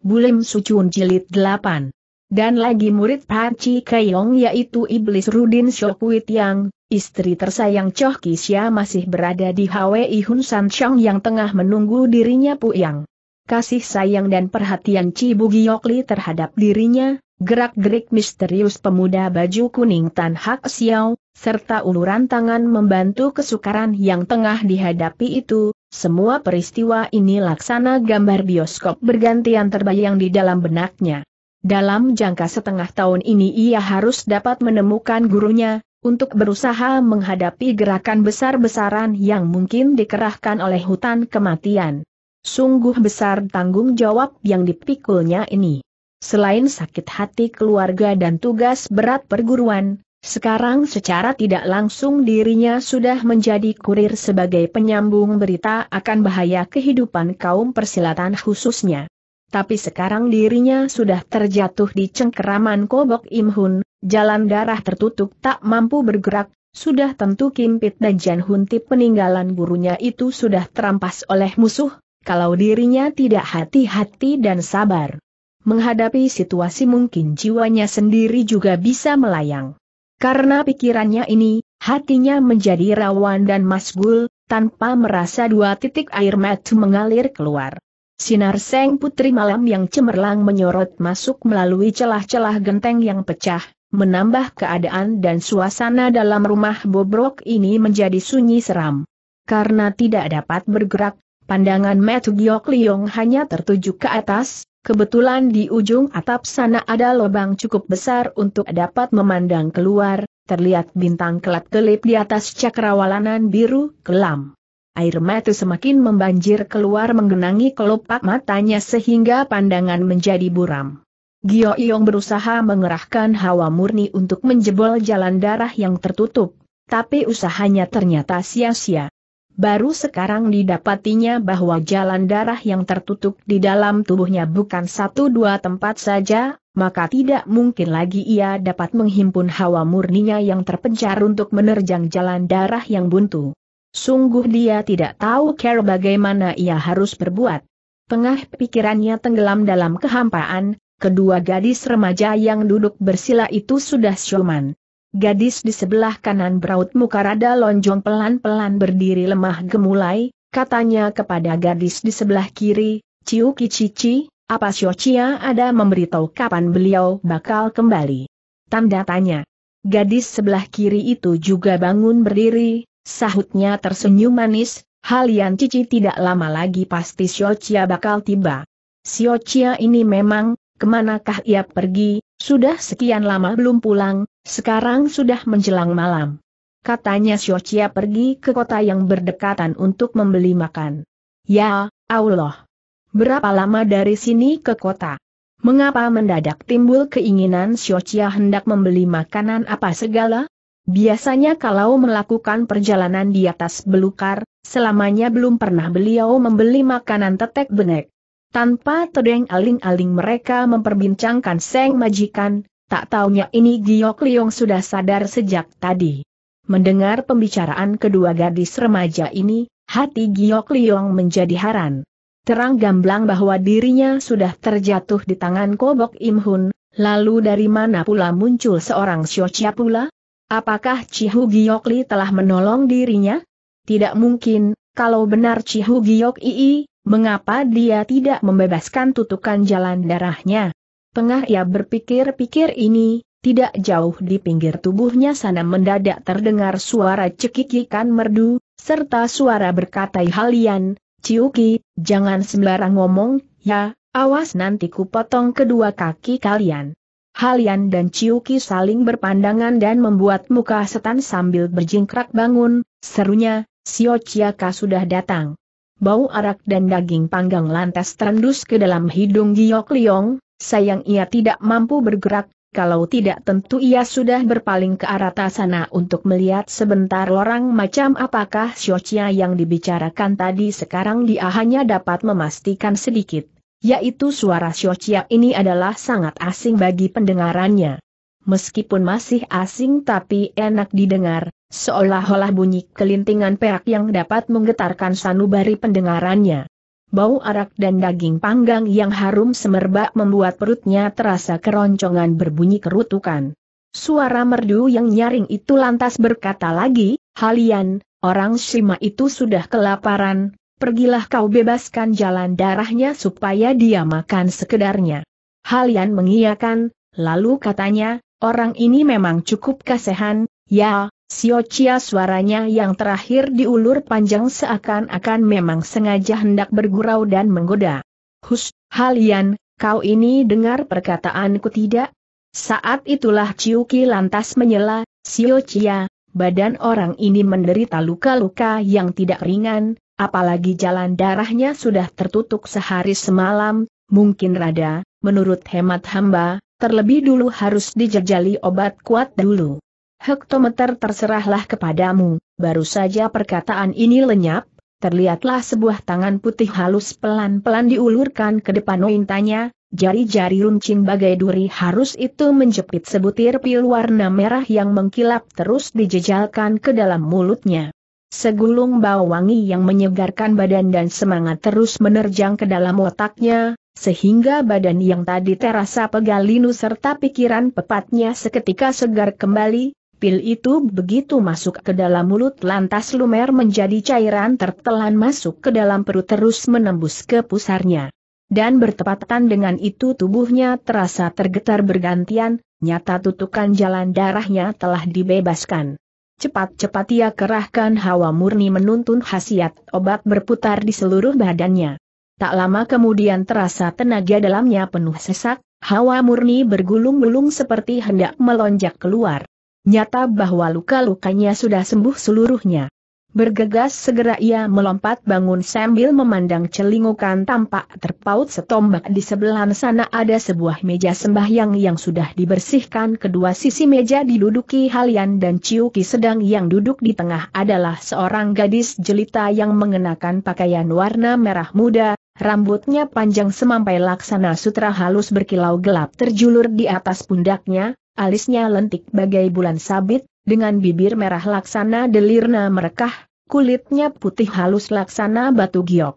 Bulim Sucun Jilid 8. Dan lagi murid Panci Kayong yaitu Iblis Rudin Shokuit yang, istri tersayang Choh Kisya masih berada di Hwi Hun San Chang yang tengah menunggu dirinya Puyang. Kasih sayang dan perhatian Cibu Giyokli terhadap dirinya, gerak-gerik misterius pemuda baju kuning Tan Hak Xiao, serta uluran tangan membantu kesukaran yang tengah dihadapi itu, semua peristiwa ini laksana gambar bioskop bergantian terbayang di dalam benaknya. Dalam jangka setengah tahun ini ia harus dapat menemukan gurunya, untuk berusaha menghadapi gerakan besar-besaran yang mungkin dikerahkan oleh hutan kematian. Sungguh besar tanggung jawab yang dipikulnya ini. Selain sakit hati keluarga dan tugas berat perguruan, sekarang secara tidak langsung dirinya sudah menjadi kurir sebagai penyambung berita akan bahaya kehidupan kaum persilatan khususnya. Tapi sekarang dirinya sudah terjatuh di cengkeraman kobok Imhun, jalan darah tertutup tak mampu bergerak, sudah tentu Kimpit dan Jan Huntip peninggalan gurunya itu sudah terampas oleh musuh, kalau dirinya tidak hati-hati dan sabar. Menghadapi situasi mungkin jiwanya sendiri juga bisa melayang. Karena pikirannya ini, hatinya menjadi rawan dan masgul, tanpa merasa dua titik air mata mengalir keluar. Sinar seng putri malam yang cemerlang menyorot masuk melalui celah-celah genteng yang pecah, menambah keadaan dan suasana dalam rumah bobrok ini menjadi sunyi seram. Karena tidak dapat bergerak, pandangan Metu Giok Liong hanya tertuju ke atas, Kebetulan di ujung atap sana ada lubang cukup besar untuk dapat memandang keluar, terlihat bintang kelap-kelip di atas cakrawalanan biru kelam. Air mata semakin membanjir keluar menggenangi kelopak matanya sehingga pandangan menjadi buram. Gio Iong berusaha mengerahkan hawa murni untuk menjebol jalan darah yang tertutup, tapi usahanya ternyata sia-sia baru sekarang didapatinya bahwa jalan darah yang tertutup di dalam tubuhnya bukan satu dua tempat saja, maka tidak mungkin lagi ia dapat menghimpun hawa murninya yang terpencar untuk menerjang jalan darah yang buntu. Sungguh dia tidak tahu care bagaimana ia harus berbuat. Tengah pikirannya tenggelam dalam kehampaan, kedua gadis remaja yang duduk bersila itu sudah siuman. Gadis di sebelah kanan beraut muka rada lonjong pelan-pelan berdiri lemah gemulai, katanya kepada gadis di sebelah kiri, Ciu Cici, apa Siocia ada memberitahu kapan beliau bakal kembali? Tanda tanya. Gadis sebelah kiri itu juga bangun berdiri, sahutnya tersenyum manis, hal yang Cici tidak lama lagi pasti Siocia bakal tiba. Siocia ini memang, kemanakah ia pergi, sudah sekian lama belum pulang, sekarang sudah menjelang malam. Katanya Xiochia pergi ke kota yang berdekatan untuk membeli makan. Ya, Allah. Berapa lama dari sini ke kota? Mengapa mendadak timbul keinginan Xiochia hendak membeli makanan apa segala? Biasanya kalau melakukan perjalanan di atas belukar, selamanya belum pernah beliau membeli makanan tetek benek. Tanpa terdeng aling-aling mereka memperbincangkan seng majikan, Tak taunya ini Giok Liong sudah sadar sejak tadi. Mendengar pembicaraan kedua gadis remaja ini, hati Giok Liong menjadi haran. Terang gamblang bahwa dirinya sudah terjatuh di tangan Kobok Im Hun, lalu dari mana pula muncul seorang Chia pula? Apakah Cihu Giok Li telah menolong dirinya? Tidak mungkin, kalau benar Cihu Giok Ii, mengapa dia tidak membebaskan tutukan jalan darahnya? Pengah ia berpikir-pikir ini, tidak jauh di pinggir tubuhnya sana mendadak terdengar suara cekikikan merdu, serta suara berkata halian, Ciuki, jangan sembarang ngomong, ya, awas nanti ku potong kedua kaki kalian. Halian dan Ciuki saling berpandangan dan membuat muka setan sambil berjingkrak bangun, serunya, Sio Chiaka sudah datang. Bau arak dan daging panggang lantas terendus ke dalam hidung Giok Liong, sayang ia tidak mampu bergerak, kalau tidak tentu ia sudah berpaling ke arah sana untuk melihat sebentar orang macam apakah Xiochia yang dibicarakan tadi sekarang dia hanya dapat memastikan sedikit, yaitu suara Xiochia ini adalah sangat asing bagi pendengarannya. Meskipun masih asing tapi enak didengar, seolah-olah bunyi kelintingan perak yang dapat menggetarkan sanubari pendengarannya. Bau arak dan daging panggang yang harum semerbak membuat perutnya terasa keroncongan berbunyi kerutukan. Suara merdu yang nyaring itu lantas berkata lagi, Halian, orang Shima itu sudah kelaparan, pergilah kau bebaskan jalan darahnya supaya dia makan sekedarnya. Halian mengiyakan, lalu katanya, orang ini memang cukup kasehan, ya, Siocia suaranya yang terakhir diulur panjang seakan-akan memang sengaja hendak bergurau dan menggoda. Hus, Halian, kau ini dengar perkataanku tidak? Saat itulah Ciuki lantas menyela, Siocia, badan orang ini menderita luka-luka yang tidak ringan, apalagi jalan darahnya sudah tertutup sehari semalam, mungkin rada, menurut hemat hamba, terlebih dulu harus dijejali obat kuat dulu hektometer terserahlah kepadamu, baru saja perkataan ini lenyap, terlihatlah sebuah tangan putih halus pelan-pelan diulurkan ke depan ointanya, jari-jari runcing bagai duri harus itu menjepit sebutir pil warna merah yang mengkilap terus dijejalkan ke dalam mulutnya. Segulung bau wangi yang menyegarkan badan dan semangat terus menerjang ke dalam otaknya, sehingga badan yang tadi terasa pegal linu serta pikiran pepatnya seketika segar kembali, Pil itu begitu masuk ke dalam mulut lantas lumer menjadi cairan tertelan masuk ke dalam perut terus menembus ke pusarnya. Dan bertepatan dengan itu tubuhnya terasa tergetar bergantian, nyata tutukan jalan darahnya telah dibebaskan. Cepat-cepat ia kerahkan hawa murni menuntun khasiat obat berputar di seluruh badannya. Tak lama kemudian terasa tenaga dalamnya penuh sesak, hawa murni bergulung-gulung seperti hendak melonjak keluar nyata bahwa luka-lukanya sudah sembuh seluruhnya. Bergegas segera ia melompat bangun sambil memandang celingukan tampak terpaut setombak di sebelah sana ada sebuah meja sembahyang yang sudah dibersihkan kedua sisi meja diduduki Halian dan Ciuki sedang yang duduk di tengah adalah seorang gadis jelita yang mengenakan pakaian warna merah muda, rambutnya panjang semampai laksana sutra halus berkilau gelap terjulur di atas pundaknya, alisnya lentik bagai bulan sabit, dengan bibir merah laksana delirna merekah, kulitnya putih halus laksana batu giok.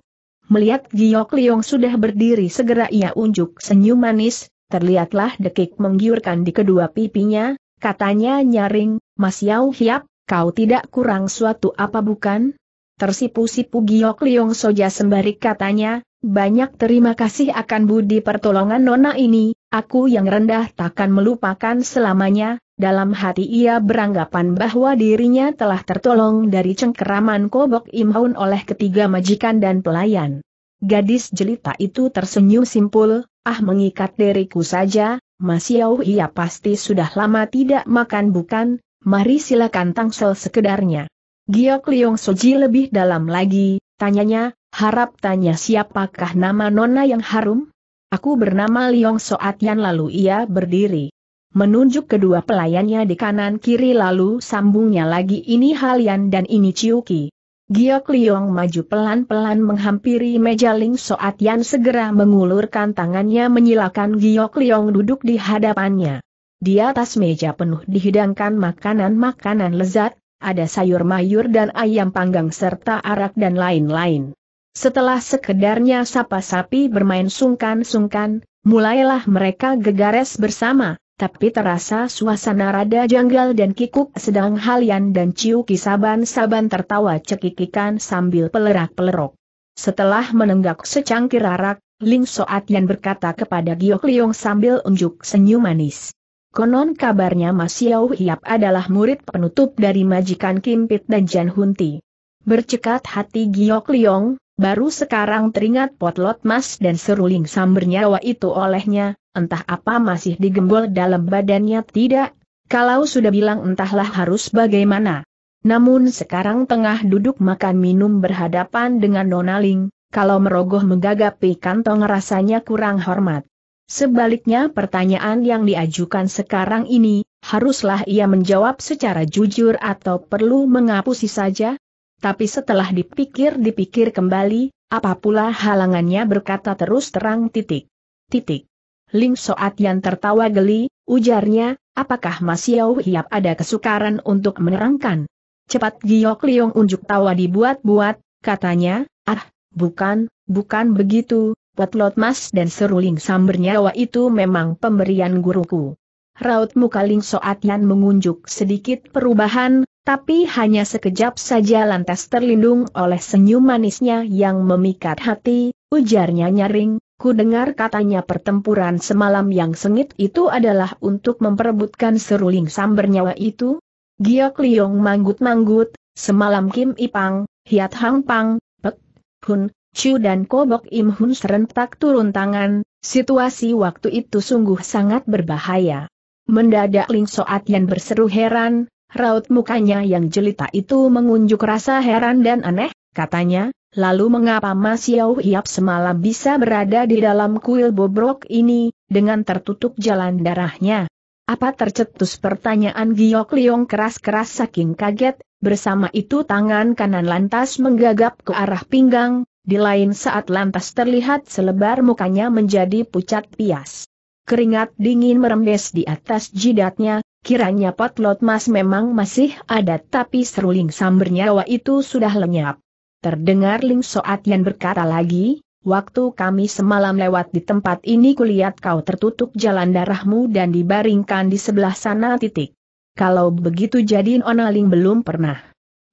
Melihat Giok Liong sudah berdiri segera ia unjuk senyum manis, terlihatlah dekik menggiurkan di kedua pipinya, katanya nyaring, Mas Yau Hiap, kau tidak kurang suatu apa bukan? Tersipu-sipu Giok Liong Soja sembari katanya, banyak terima kasih akan budi pertolongan nona ini, Aku yang rendah takkan melupakan selamanya, dalam hati ia beranggapan bahwa dirinya telah tertolong dari cengkeraman kobok Imhaun oleh ketiga majikan dan pelayan. Gadis jelita itu tersenyum simpul, ah mengikat diriku saja, Mas Yau ia pasti sudah lama tidak makan bukan, mari silakan tangsel sekedarnya. Giok Liong Soji lebih dalam lagi, tanyanya, harap tanya siapakah nama Nona yang harum? Aku bernama Liong Soatian lalu ia berdiri. Menunjuk kedua pelayannya di kanan kiri lalu sambungnya lagi ini Halian dan ini Ciuki. Giok Liong maju pelan-pelan menghampiri meja Ling Soatian segera mengulurkan tangannya menyilakan Giok Liong duduk di hadapannya. Di atas meja penuh dihidangkan makanan-makanan lezat, ada sayur mayur dan ayam panggang serta arak dan lain-lain. Setelah sekedarnya sapa sapi bermain sungkan-sungkan, mulailah mereka gegares bersama, tapi terasa suasana rada janggal dan kikuk sedang Halian dan Ciu Kisaban-saban tertawa cekikikan sambil pelerak-pelerok. Setelah menenggak secangkir arak, Ling Soat Yan berkata kepada Giok Liong sambil unjuk senyum manis. Konon kabarnya Mas Yau Hiap adalah murid penutup dari majikan Kim Pit dan Jan Hunti. Bercekat hati Giok Liong, baru sekarang teringat potlot mas dan seruling samber nyawa itu olehnya, entah apa masih digembol dalam badannya tidak, kalau sudah bilang entahlah harus bagaimana. Namun sekarang tengah duduk makan minum berhadapan dengan Nonaling, kalau merogoh menggagapi kantong rasanya kurang hormat. Sebaliknya pertanyaan yang diajukan sekarang ini, haruslah ia menjawab secara jujur atau perlu mengapusi saja, tapi setelah dipikir-dipikir kembali, apa pula halangannya berkata terus terang titik. Titik. Ling Soat yang tertawa geli, ujarnya, apakah Mas Yau Hiap ada kesukaran untuk menerangkan? Cepat Giok Liong unjuk tawa dibuat-buat, katanya, ah, bukan, bukan begitu, potlot mas dan seruling bernyawa itu memang pemberian guruku. Raut muka Ling Soat yang mengunjuk sedikit perubahan, tapi hanya sekejap saja lantas terlindung oleh senyum manisnya yang memikat hati, ujarnya nyaring, ku dengar katanya pertempuran semalam yang sengit itu adalah untuk memperebutkan seruling samber nyawa itu. Giok Liong manggut-manggut, semalam Kim Ipang, Hiat Hang Pang, Pek, Hun, Chu dan Kobok Im Hun serentak turun tangan, situasi waktu itu sungguh sangat berbahaya. Mendadak Ling Soat Yan berseru heran, Raut mukanya yang jelita itu mengunjuk rasa heran dan aneh, katanya, lalu mengapa Mas Yau Hiap semalam bisa berada di dalam kuil bobrok ini, dengan tertutup jalan darahnya? Apa tercetus pertanyaan Giok Liong keras-keras saking kaget, bersama itu tangan kanan lantas menggagap ke arah pinggang, di lain saat lantas terlihat selebar mukanya menjadi pucat pias. Keringat dingin merembes di atas jidatnya, Kiranya potlot mas memang masih ada tapi seruling samber nyawa itu sudah lenyap. Terdengar Ling Soat yang berkata lagi, waktu kami semalam lewat di tempat ini kulihat kau tertutup jalan darahmu dan dibaringkan di sebelah sana titik. Kalau begitu jadi Onaling belum pernah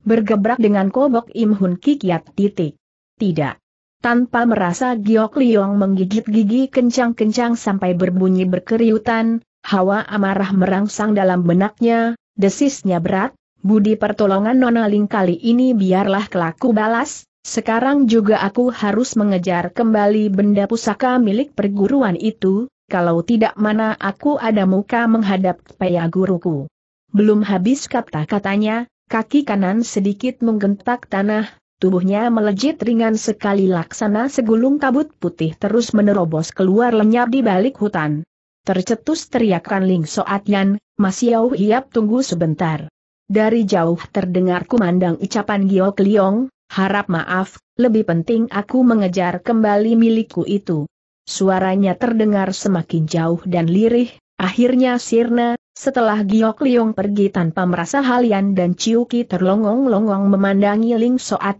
bergebrak dengan kobok Im Hun Kikiat titik. Tidak. Tanpa merasa Giok Liong menggigit gigi kencang-kencang sampai berbunyi berkeriutan, Hawa amarah merangsang dalam benaknya, desisnya berat, budi pertolongan Nona Ling kali ini biarlah kelaku balas, sekarang juga aku harus mengejar kembali benda pusaka milik perguruan itu, kalau tidak mana aku ada muka menghadap paya guruku. Belum habis kata-katanya, kaki kanan sedikit menggentak tanah, tubuhnya melejit ringan sekali laksana segulung kabut putih terus menerobos keluar lenyap di balik hutan. Tercetus teriakan Ling Yan, Mas Yau Hiap tunggu sebentar. Dari jauh terdengar kumandang ucapan Giok Kliong, harap maaf, lebih penting aku mengejar kembali milikku itu. Suaranya terdengar semakin jauh dan lirih, akhirnya sirna, setelah Giok Kliong pergi tanpa merasa halian dan Ciuki terlongong-longong memandangi Ling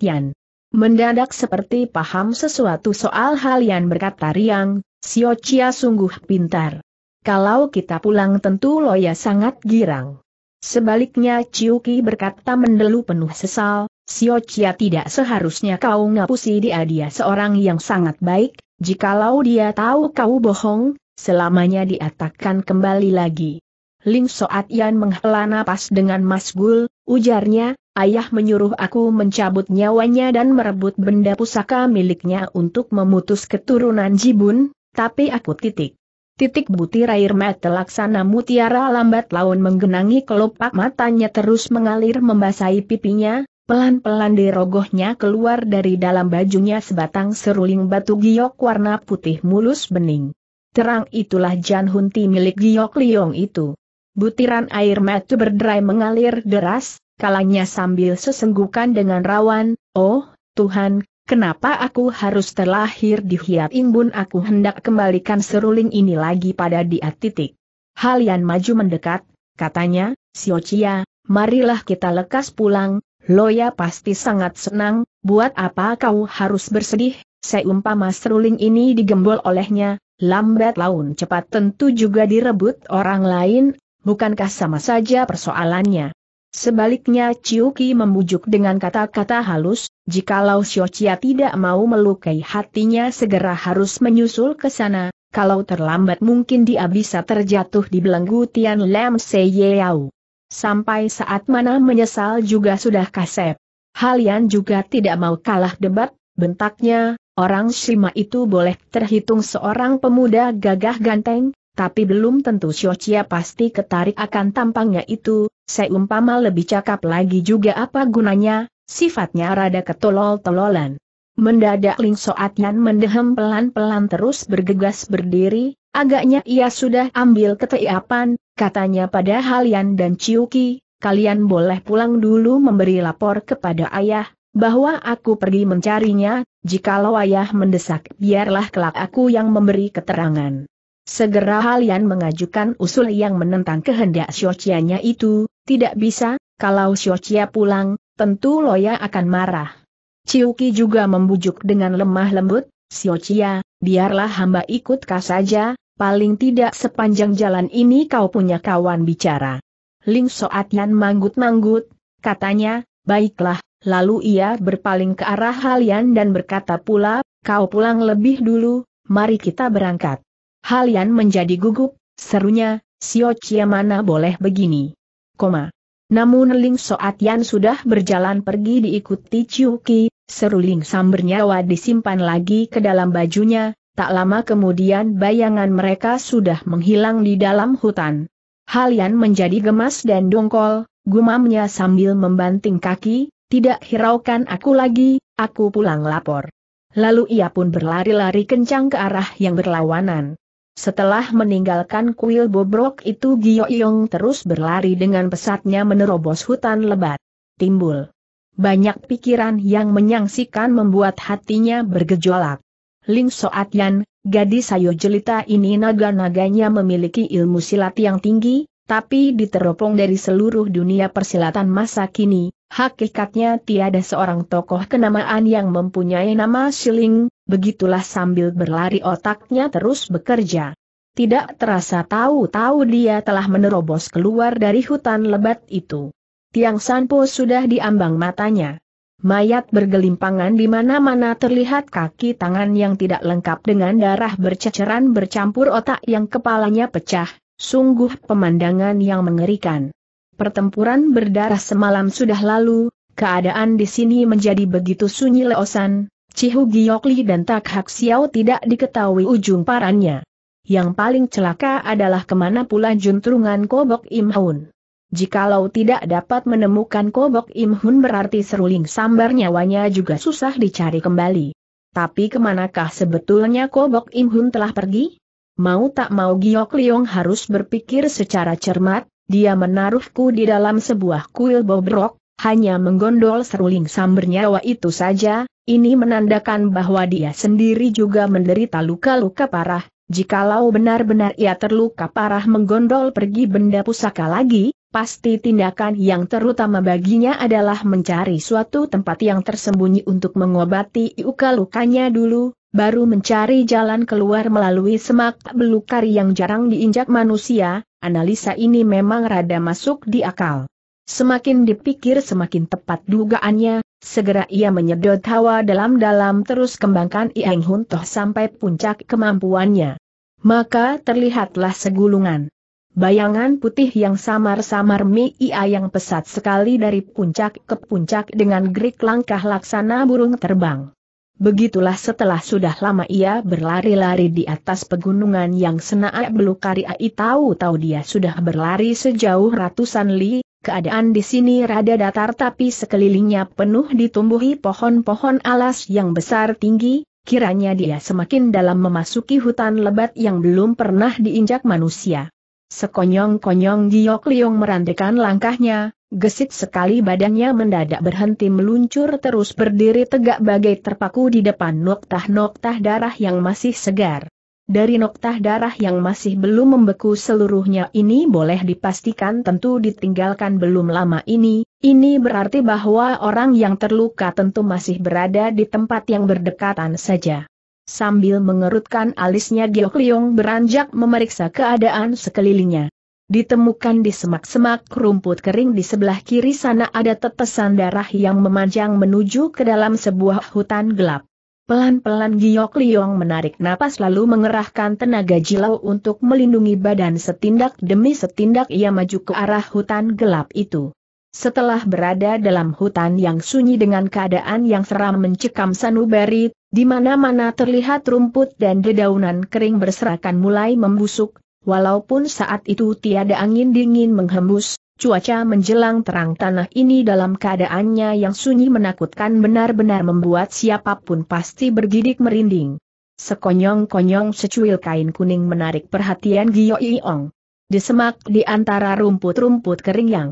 Yan. Mendadak seperti paham sesuatu soal halian berkata Riang, Sio Chia sungguh pintar kalau kita pulang tentu Loya sangat girang. Sebaliknya Ciuki berkata mendelu penuh sesal, Sio Chia tidak seharusnya kau ngapusi dia dia seorang yang sangat baik, jikalau dia tahu kau bohong, selamanya diatakan kembali lagi. Ling Soat Yan menghela napas dengan masgul, ujarnya, ayah menyuruh aku mencabut nyawanya dan merebut benda pusaka miliknya untuk memutus keturunan Jibun, tapi aku titik Titik butir air mata laksana mutiara lambat laun menggenangi kelopak matanya terus mengalir membasahi pipinya, pelan-pelan dirogohnya keluar dari dalam bajunya sebatang seruling batu giok warna putih mulus bening. Terang itulah Jan Hunti milik giok liong itu. Butiran air mata berderai mengalir deras, kalanya sambil sesenggukan dengan rawan, oh, Tuhan, Kenapa aku harus terlahir di hiat imbun aku hendak kembalikan seruling ini lagi pada dia titik. Halian maju mendekat, katanya, Siocia, marilah kita lekas pulang, Loya pasti sangat senang, buat apa kau harus bersedih, seumpama seruling ini digembol olehnya, lambat laun cepat tentu juga direbut orang lain, bukankah sama saja persoalannya. Sebaliknya Ciuki membujuk dengan kata-kata halus, jikalau Xiochia tidak mau melukai hatinya segera harus menyusul ke sana, kalau terlambat mungkin dia bisa terjatuh di belenggu Tian Lam Seyeu. Sampai saat mana menyesal juga sudah kasep. Halian juga tidak mau kalah debat, bentaknya, orang Shima itu boleh terhitung seorang pemuda gagah ganteng, tapi belum tentu Xiao Chia pasti ketarik akan tampangnya itu, seumpama lebih cakap lagi juga apa gunanya, sifatnya rada ketolol-tololan. Mendadak Ling Soatian mendehem pelan-pelan terus bergegas berdiri, agaknya ia sudah ambil keteiapan, katanya pada Halian dan Ciuki, kalian boleh pulang dulu memberi lapor kepada ayah, bahwa aku pergi mencarinya, jikalau ayah mendesak biarlah kelak aku yang memberi keterangan. Segera Halian mengajukan usul yang menentang kehendak Xiaoqianya itu, tidak bisa, kalau Xiaoqia pulang, tentu Loya akan marah. Ciuki juga membujuk dengan lemah lembut, Xiaoqia, biarlah hamba ikut kau saja, paling tidak sepanjang jalan ini kau punya kawan bicara. Ling Soatian manggut-manggut, katanya, baiklah, lalu ia berpaling ke arah Halian dan berkata pula, kau pulang lebih dulu, mari kita berangkat. Halian menjadi gugup, serunya, Sio Chia mana boleh begini. Koma. Namun Ling Soat Yan sudah berjalan pergi diikuti Ciu Ki, seru Ling Sam bernyawa disimpan lagi ke dalam bajunya, tak lama kemudian bayangan mereka sudah menghilang di dalam hutan. Halian menjadi gemas dan dongkol, gumamnya sambil membanting kaki, tidak hiraukan aku lagi, aku pulang lapor. Lalu ia pun berlari-lari kencang ke arah yang berlawanan. Setelah meninggalkan kuil bobrok itu Gio Yong terus berlari dengan pesatnya menerobos hutan lebat. Timbul. Banyak pikiran yang menyangsikan membuat hatinya bergejolak. Ling Soat gadis sayo jelita ini naga-naganya memiliki ilmu silat yang tinggi, tapi diteropong dari seluruh dunia persilatan masa kini, hakikatnya tiada seorang tokoh kenamaan yang mempunyai nama Siling, begitulah sambil berlari otaknya terus bekerja. Tidak terasa tahu-tahu dia telah menerobos keluar dari hutan lebat itu. Tiang Sanpo sudah diambang matanya. Mayat bergelimpangan di mana-mana terlihat kaki tangan yang tidak lengkap dengan darah berceceran bercampur otak yang kepalanya pecah, Sungguh pemandangan yang mengerikan. Pertempuran berdarah semalam sudah lalu, keadaan di sini menjadi begitu sunyi leosan, Cihu Giokli dan Tak Hak Xiao tidak diketahui ujung parannya. Yang paling celaka adalah kemana pula juntrungan Kobok Imhun. Jikalau tidak dapat menemukan Kobok Imhun berarti seruling sambar nyawanya juga susah dicari kembali. Tapi kemanakah sebetulnya Kobok Imhun telah pergi? Mau tak mau Giok Liong harus berpikir secara cermat, dia menaruhku di dalam sebuah kuil bobrok, hanya menggondol seruling nyawa itu saja, ini menandakan bahwa dia sendiri juga menderita luka-luka parah, jikalau benar-benar ia terluka parah menggondol pergi benda pusaka lagi, pasti tindakan yang terutama baginya adalah mencari suatu tempat yang tersembunyi untuk mengobati luka-lukanya dulu, baru mencari jalan keluar melalui semak belukar yang jarang diinjak manusia, analisa ini memang rada masuk di akal. Semakin dipikir semakin tepat dugaannya, segera ia menyedot hawa dalam-dalam terus kembangkan Ieng Hun Toh sampai puncak kemampuannya. Maka terlihatlah segulungan. Bayangan putih yang samar-samar Ia yang pesat sekali dari puncak ke puncak dengan gerik langkah laksana burung terbang. Begitulah setelah sudah lama ia berlari-lari di atas pegunungan yang senaak belukari ai tahu-tahu dia sudah berlari sejauh ratusan li, keadaan di sini rada datar tapi sekelilingnya penuh ditumbuhi pohon-pohon alas yang besar tinggi, kiranya dia semakin dalam memasuki hutan lebat yang belum pernah diinjak manusia. Sekonyong-konyong Giok Liong merandekan langkahnya, Gesit sekali badannya mendadak berhenti meluncur terus berdiri tegak bagai terpaku di depan noktah-noktah darah yang masih segar. Dari noktah darah yang masih belum membeku seluruhnya ini boleh dipastikan tentu ditinggalkan belum lama ini, ini berarti bahwa orang yang terluka tentu masih berada di tempat yang berdekatan saja. Sambil mengerutkan alisnya Giok Leong beranjak memeriksa keadaan sekelilingnya. Ditemukan di semak-semak rumput kering di sebelah kiri sana ada tetesan darah yang memanjang menuju ke dalam sebuah hutan gelap. Pelan-pelan Giok Liong menarik napas lalu mengerahkan tenaga jilau untuk melindungi badan setindak demi setindak ia maju ke arah hutan gelap itu. Setelah berada dalam hutan yang sunyi dengan keadaan yang seram mencekam sanubari, di mana-mana terlihat rumput dan dedaunan kering berserakan mulai membusuk, Walaupun saat itu tiada angin dingin menghembus, cuaca menjelang terang tanah ini dalam keadaannya yang sunyi menakutkan benar-benar membuat siapapun pasti bergidik merinding. Sekonyong-konyong secuil kain kuning menarik perhatian Gio Iong. Disemak di antara rumput-rumput kering yang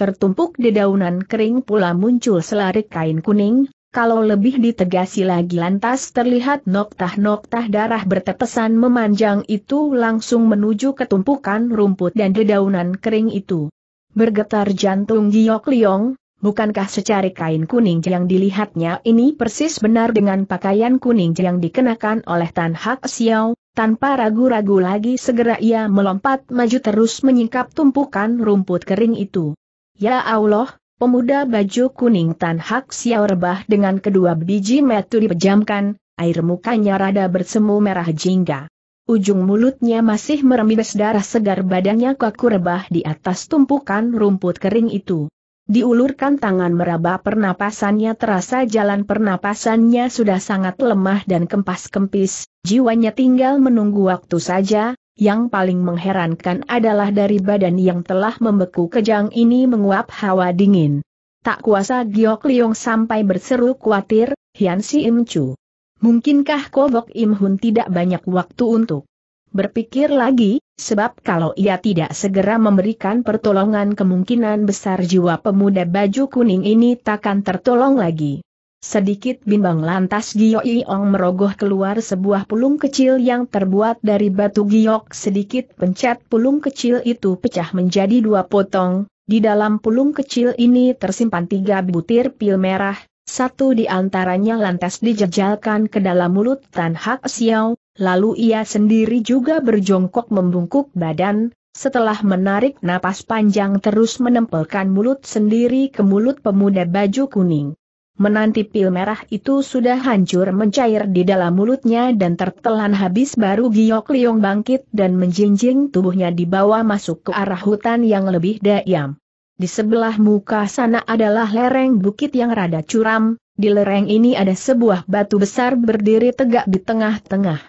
tertumpuk di daunan kering pula muncul selarik kain kuning, kalau lebih ditegasi lagi lantas terlihat noktah-noktah darah bertepesan memanjang itu langsung menuju ketumpukan rumput dan dedaunan kering itu. Bergetar jantung Giok Liong, bukankah secari kain kuning yang dilihatnya ini persis benar dengan pakaian kuning yang dikenakan oleh Tan Hak Xiao? Tanpa ragu-ragu lagi segera ia melompat maju terus menyingkap tumpukan rumput kering itu. Ya Allah, Pemuda baju kuning Tan Hak Xiao rebah dengan kedua biji metu dipejamkan, air mukanya rada bersemu merah jingga. Ujung mulutnya masih merembes darah segar badannya kaku rebah di atas tumpukan rumput kering itu. Diulurkan tangan meraba pernapasannya terasa jalan pernapasannya sudah sangat lemah dan kempas-kempis, jiwanya tinggal menunggu waktu saja, yang paling mengherankan adalah dari badan yang telah membeku kejang ini menguap hawa dingin. Tak kuasa Giok Liong sampai berseru khawatir, Hian Si Im Chu. Mungkinkah Kobok Im Hun tidak banyak waktu untuk berpikir lagi, sebab kalau ia tidak segera memberikan pertolongan kemungkinan besar jiwa pemuda baju kuning ini takkan tertolong lagi. Sedikit bimbang lantas Iong merogoh keluar sebuah pulung kecil yang terbuat dari batu giok sedikit pencet pulung kecil itu pecah menjadi dua potong, di dalam pulung kecil ini tersimpan tiga butir pil merah, satu di antaranya lantas dijejalkan ke dalam mulut Tan Hak Xiao, lalu ia sendiri juga berjongkok membungkuk badan, setelah menarik napas panjang terus menempelkan mulut sendiri ke mulut pemuda baju kuning. Menanti pil merah itu sudah hancur mencair di dalam mulutnya dan tertelan habis baru Giok Liong bangkit dan menjinjing tubuhnya dibawa masuk ke arah hutan yang lebih dayam. Di sebelah muka sana adalah lereng bukit yang rada curam, di lereng ini ada sebuah batu besar berdiri tegak di tengah-tengah.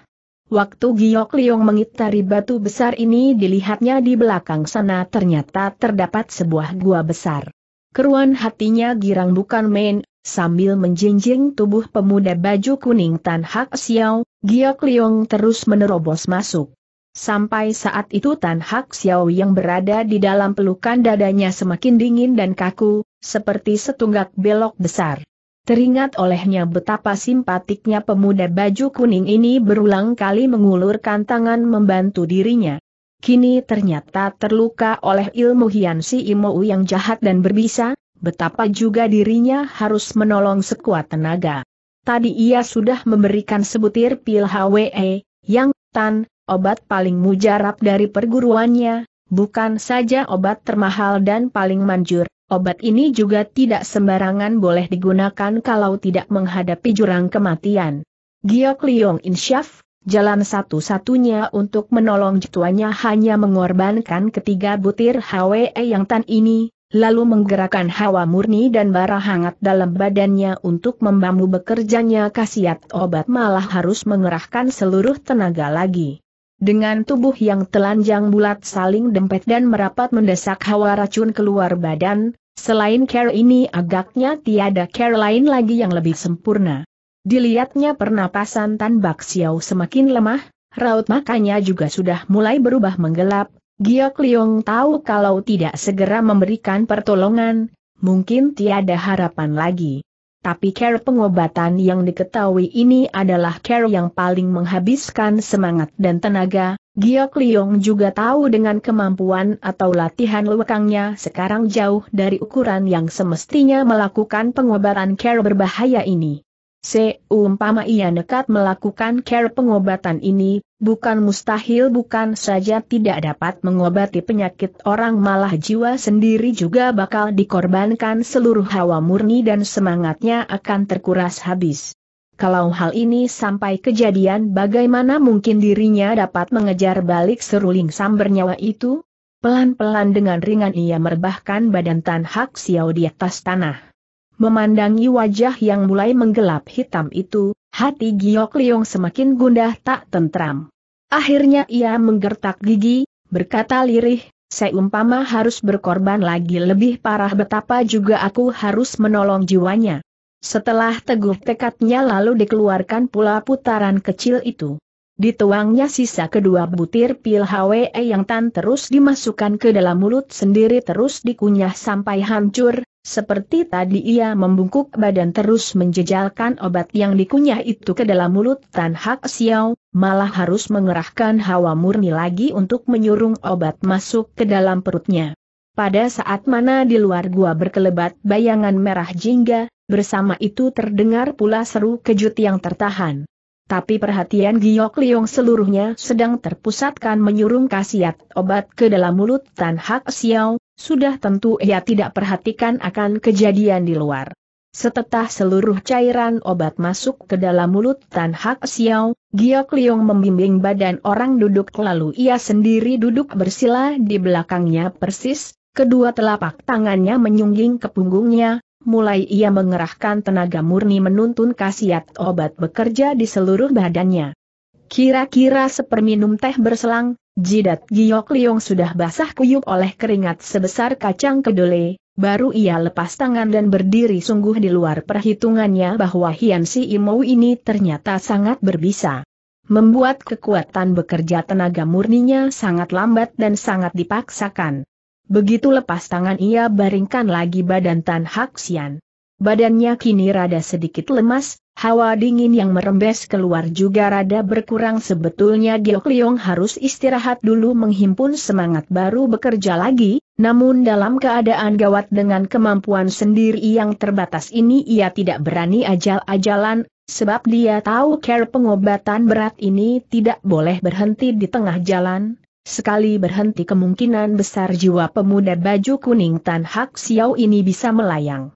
Waktu Giok Liong mengitari batu besar ini dilihatnya di belakang sana ternyata terdapat sebuah gua besar. Keruan hatinya girang bukan main, sambil menjinjing tubuh pemuda baju kuning Tan Hak Xiao, Giok Liong terus menerobos masuk. Sampai saat itu Tan Hak Xiao yang berada di dalam pelukan dadanya semakin dingin dan kaku, seperti setunggak belok besar. Teringat olehnya betapa simpatiknya pemuda baju kuning ini berulang kali mengulurkan tangan membantu dirinya kini ternyata terluka oleh ilmu Hian Si Imo yang jahat dan berbisa, betapa juga dirinya harus menolong sekuat tenaga. Tadi ia sudah memberikan sebutir pil HWE, yang tan, obat paling mujarab dari perguruannya, bukan saja obat termahal dan paling manjur, obat ini juga tidak sembarangan boleh digunakan kalau tidak menghadapi jurang kematian. Giok Liong Insyaf, Jalan satu-satunya untuk menolong jituannya hanya mengorbankan ketiga butir HWE yang tan ini, lalu menggerakkan hawa murni dan bara hangat dalam badannya untuk membamu bekerjanya khasiat obat malah harus mengerahkan seluruh tenaga lagi. Dengan tubuh yang telanjang bulat saling dempet dan merapat mendesak hawa racun keluar badan, selain care ini agaknya tiada care lain lagi yang lebih sempurna. Dilihatnya pernapasan Tan Bak Xiao semakin lemah, raut makanya juga sudah mulai berubah menggelap, Giok Liong tahu kalau tidak segera memberikan pertolongan, mungkin tiada harapan lagi. Tapi care pengobatan yang diketahui ini adalah care yang paling menghabiskan semangat dan tenaga, Giok Liong juga tahu dengan kemampuan atau latihan lewakangnya sekarang jauh dari ukuran yang semestinya melakukan pengobatan care berbahaya ini. Seumpama ia nekat melakukan care pengobatan ini, bukan mustahil bukan saja tidak dapat mengobati penyakit orang malah jiwa sendiri juga bakal dikorbankan seluruh hawa murni dan semangatnya akan terkuras habis. Kalau hal ini sampai kejadian bagaimana mungkin dirinya dapat mengejar balik seruling samber nyawa itu? Pelan-pelan dengan ringan ia merebahkan badan Tan Hak Xiao di atas tanah. Memandangi wajah yang mulai menggelap hitam itu, hati Giok Liong semakin gundah tak tentram. Akhirnya ia menggertak gigi, berkata lirih, seumpama harus berkorban lagi lebih parah betapa juga aku harus menolong jiwanya. Setelah teguh tekadnya lalu dikeluarkan pula putaran kecil itu. Dituangnya sisa kedua butir pil HWE yang tan terus dimasukkan ke dalam mulut sendiri terus dikunyah sampai hancur, seperti tadi ia membungkuk badan terus menjejalkan obat yang dikunyah itu ke dalam mulut Tan Hak Xiao, malah harus mengerahkan hawa murni lagi untuk menyurung obat masuk ke dalam perutnya. Pada saat mana di luar gua berkelebat bayangan merah jingga, bersama itu terdengar pula seru kejut yang tertahan. Tapi perhatian Giok Liong seluruhnya sedang terpusatkan menyurung kasiat obat ke dalam mulut Tan Hak Xiao, sudah tentu ia tidak perhatikan akan kejadian di luar. Setelah seluruh cairan obat masuk ke dalam mulut Tan Hak Xiao, Giok Liong membimbing badan orang duduk lalu ia sendiri duduk bersila di belakangnya persis, kedua telapak tangannya menyungging ke punggungnya, mulai ia mengerahkan tenaga murni menuntun khasiat obat bekerja di seluruh badannya. Kira-kira seperminum teh berselang, jidat Giok Liong sudah basah kuyup oleh keringat sebesar kacang kedele, baru ia lepas tangan dan berdiri sungguh di luar perhitungannya bahwa Hian Si Imou ini ternyata sangat berbisa. Membuat kekuatan bekerja tenaga murninya sangat lambat dan sangat dipaksakan. Begitu lepas tangan ia baringkan lagi badan Tan Hak Sian. Badannya kini rada sedikit lemas, Hawa dingin yang merembes keluar juga rada berkurang sebetulnya Giok Liong harus istirahat dulu menghimpun semangat baru bekerja lagi, namun dalam keadaan gawat dengan kemampuan sendiri yang terbatas ini ia tidak berani ajal-ajalan, sebab dia tahu care pengobatan berat ini tidak boleh berhenti di tengah jalan. Sekali berhenti kemungkinan besar jiwa pemuda baju kuning Tan Hak Xiao ini bisa melayang.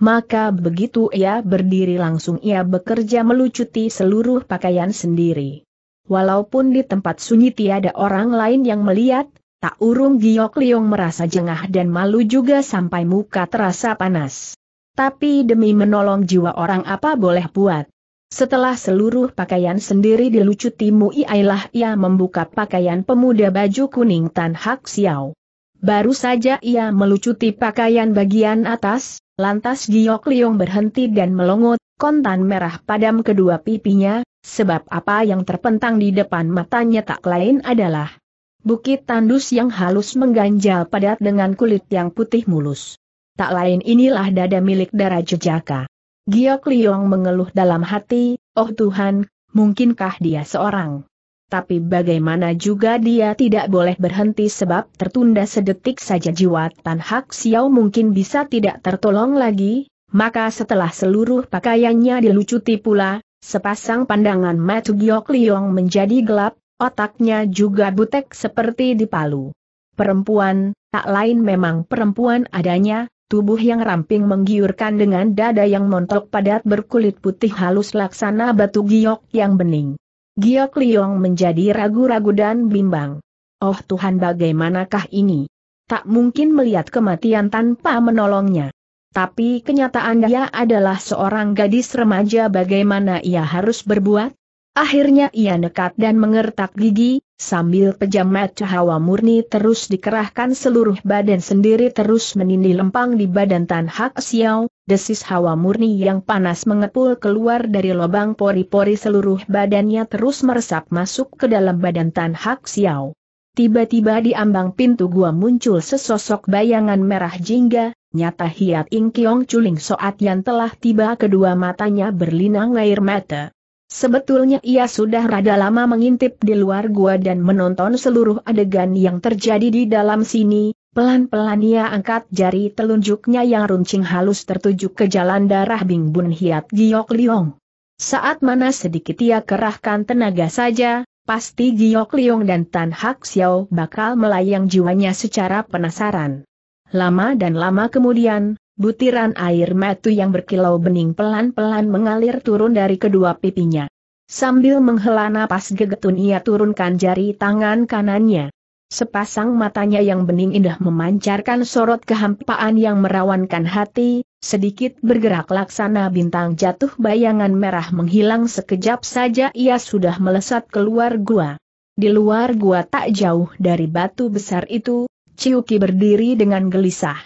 Maka begitu ia berdiri langsung ia bekerja melucuti seluruh pakaian sendiri. Walaupun di tempat sunyi tiada orang lain yang melihat, tak urung Giok Liong merasa jengah dan malu juga sampai muka terasa panas. Tapi demi menolong jiwa orang apa boleh buat. Setelah seluruh pakaian sendiri dilucuti Mu'iailah ia membuka pakaian pemuda baju kuning Tan Hak Xiao. Baru saja ia melucuti pakaian bagian atas, lantas Giok Liong berhenti dan melongot, kontan merah padam kedua pipinya, sebab apa yang terpentang di depan matanya tak lain adalah bukit tandus yang halus mengganjal padat dengan kulit yang putih mulus. Tak lain inilah dada milik darah jejaka. Giok Liong mengeluh dalam hati, oh Tuhan, mungkinkah dia seorang tapi bagaimana juga dia tidak boleh berhenti sebab tertunda sedetik saja jiwa Tan Hak Xiao mungkin bisa tidak tertolong lagi, maka setelah seluruh pakaiannya dilucuti pula, sepasang pandangan Matu Giok Liong menjadi gelap, otaknya juga butek seperti dipalu. Perempuan, tak lain memang perempuan adanya, tubuh yang ramping menggiurkan dengan dada yang montok padat berkulit putih halus laksana batu giok yang bening. Giok Liong menjadi ragu-ragu dan bimbang. Oh Tuhan bagaimanakah ini? Tak mungkin melihat kematian tanpa menolongnya. Tapi kenyataan dia adalah seorang gadis remaja bagaimana ia harus berbuat? Akhirnya ia nekat dan mengertak gigi, sambil pejam mata hawa murni terus dikerahkan seluruh badan sendiri terus menindih lempang di badan Tan Hak Xiao, desis hawa murni yang panas mengepul keluar dari lubang pori-pori seluruh badannya terus meresap masuk ke dalam badan Tan Hak Xiao. Tiba-tiba di ambang pintu gua muncul sesosok bayangan merah jingga, nyata Hiat Ing Kiong Culing Soat yang telah tiba kedua matanya berlinang air mata. Sebetulnya ia sudah rada lama mengintip di luar gua dan menonton seluruh adegan yang terjadi di dalam sini, Pelan-pelan ia angkat jari telunjuknya yang runcing halus tertuju ke jalan darah Bing Bun Hiat Giok Liong. Saat mana sedikit ia kerahkan tenaga saja, pasti Giok Liong dan Tan Hak Xiao bakal melayang jiwanya secara penasaran. Lama dan lama kemudian, butiran air metu yang berkilau bening pelan-pelan mengalir turun dari kedua pipinya. Sambil menghela napas gegetun ia turunkan jari tangan kanannya. Sepasang matanya yang bening indah memancarkan sorot kehampaan yang merawankan hati, sedikit bergerak laksana bintang jatuh bayangan merah menghilang sekejap saja ia sudah melesat keluar gua. Di luar gua tak jauh dari batu besar itu, Ciuki berdiri dengan gelisah.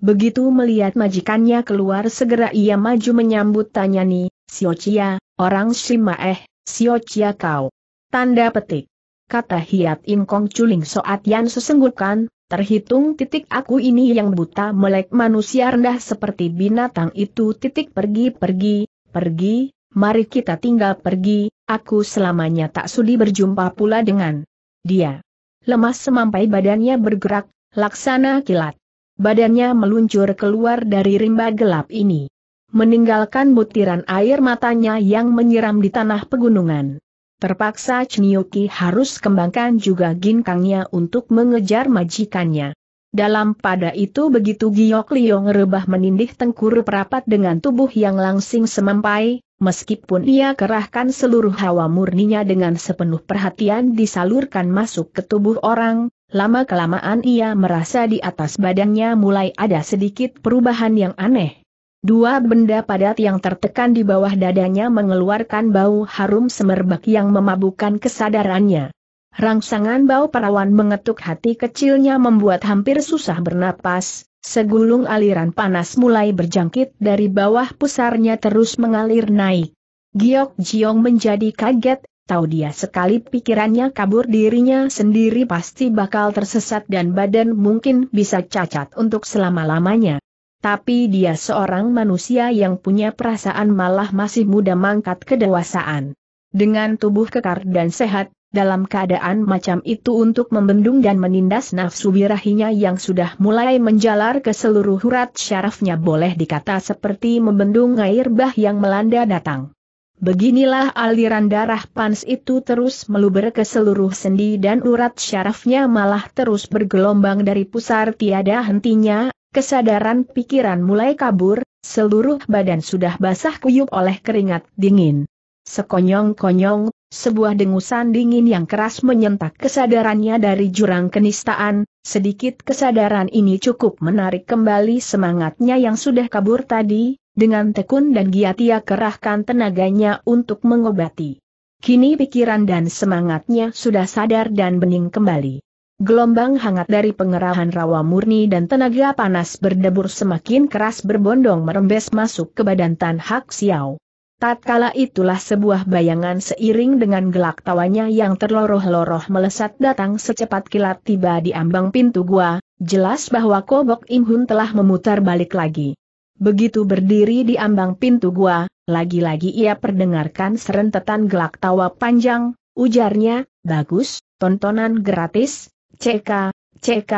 Begitu melihat majikannya keluar segera ia maju menyambut tanya nih, Siocia, orang Shimaeh, Siocia kau. Tanda petik kata Hiat Ingkong Culing Soat Yan sesenggukan, terhitung titik aku ini yang buta melek manusia rendah seperti binatang itu titik pergi-pergi, pergi, mari kita tinggal pergi, aku selamanya tak sudi berjumpa pula dengan dia. Lemas semampai badannya bergerak, laksana kilat. Badannya meluncur keluar dari rimba gelap ini meninggalkan butiran air matanya yang menyiram di tanah pegunungan. Terpaksa Chenyoki harus kembangkan juga ginkangnya untuk mengejar majikannya. Dalam pada itu begitu Giok Liong rebah menindih tengkurup perapat dengan tubuh yang langsing semampai, meskipun ia kerahkan seluruh hawa murninya dengan sepenuh perhatian disalurkan masuk ke tubuh orang, lama-kelamaan ia merasa di atas badannya mulai ada sedikit perubahan yang aneh. Dua benda padat yang tertekan di bawah dadanya mengeluarkan bau harum semerbak yang memabukkan kesadarannya. Rangsangan bau perawan mengetuk hati kecilnya membuat hampir susah bernapas, segulung aliran panas mulai berjangkit dari bawah pusarnya terus mengalir naik. Giok Jiong menjadi kaget, tahu dia sekali pikirannya kabur dirinya sendiri pasti bakal tersesat dan badan mungkin bisa cacat untuk selama-lamanya tapi dia seorang manusia yang punya perasaan malah masih muda mangkat kedewasaan. Dengan tubuh kekar dan sehat, dalam keadaan macam itu untuk membendung dan menindas nafsu birahinya yang sudah mulai menjalar ke seluruh urat syarafnya boleh dikata seperti membendung air bah yang melanda datang. Beginilah aliran darah pans itu terus meluber ke seluruh sendi dan urat syarafnya malah terus bergelombang dari pusar tiada hentinya, Kesadaran pikiran mulai kabur, seluruh badan sudah basah kuyup oleh keringat dingin. Sekonyong-konyong, sebuah dengusan dingin yang keras menyentak kesadarannya dari jurang kenistaan, sedikit kesadaran ini cukup menarik kembali semangatnya yang sudah kabur tadi, dengan tekun dan giat ia kerahkan tenaganya untuk mengobati. Kini pikiran dan semangatnya sudah sadar dan bening kembali. Gelombang hangat dari pengerahan rawa murni dan tenaga panas berdebur semakin keras berbondong merembes masuk ke badan Tan Hak Xiao. Tatkala itulah sebuah bayangan seiring dengan gelak tawanya yang terloroh-loroh melesat datang secepat kilat tiba di ambang pintu gua, jelas bahwa Kobok Im Hun telah memutar balik lagi. Begitu berdiri di ambang pintu gua, lagi-lagi ia perdengarkan serentetan gelak tawa panjang, ujarnya, bagus, tontonan gratis, CK, CK,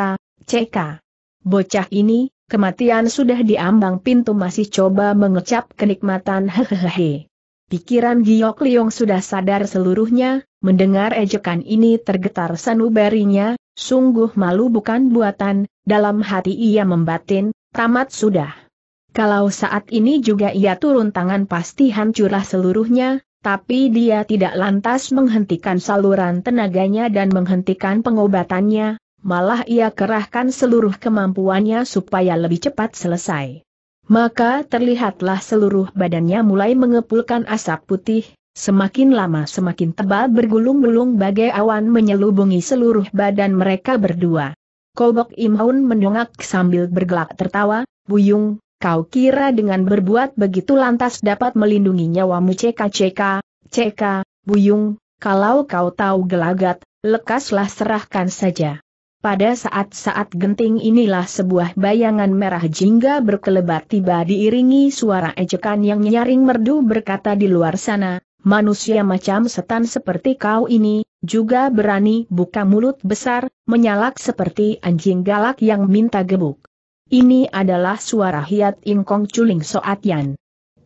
CK. Bocah ini, kematian sudah diambang pintu masih coba mengecap kenikmatan hehehe. Pikiran Giok Liong sudah sadar seluruhnya, mendengar ejekan ini tergetar sanubarinya, sungguh malu bukan buatan, dalam hati ia membatin, tamat sudah. Kalau saat ini juga ia turun tangan pasti hancurlah seluruhnya, tapi dia tidak lantas menghentikan saluran tenaganya dan menghentikan pengobatannya, malah ia kerahkan seluruh kemampuannya supaya lebih cepat selesai. Maka terlihatlah seluruh badannya mulai mengepulkan asap putih, semakin lama semakin tebal bergulung-gulung bagai awan menyelubungi seluruh badan mereka berdua. Kobok Imhun mendongak sambil bergelak tertawa, Buyung, kau kira dengan berbuat begitu lantas dapat melindungi nyawamu CKCK, CK, Buyung, kalau kau tahu gelagat, lekaslah serahkan saja. Pada saat-saat genting inilah sebuah bayangan merah jingga berkelebat tiba diiringi suara ejekan yang nyaring merdu berkata di luar sana, manusia macam setan seperti kau ini, juga berani buka mulut besar, menyalak seperti anjing galak yang minta gebuk. Ini adalah suara Hiat Ingkong Culing Soatian.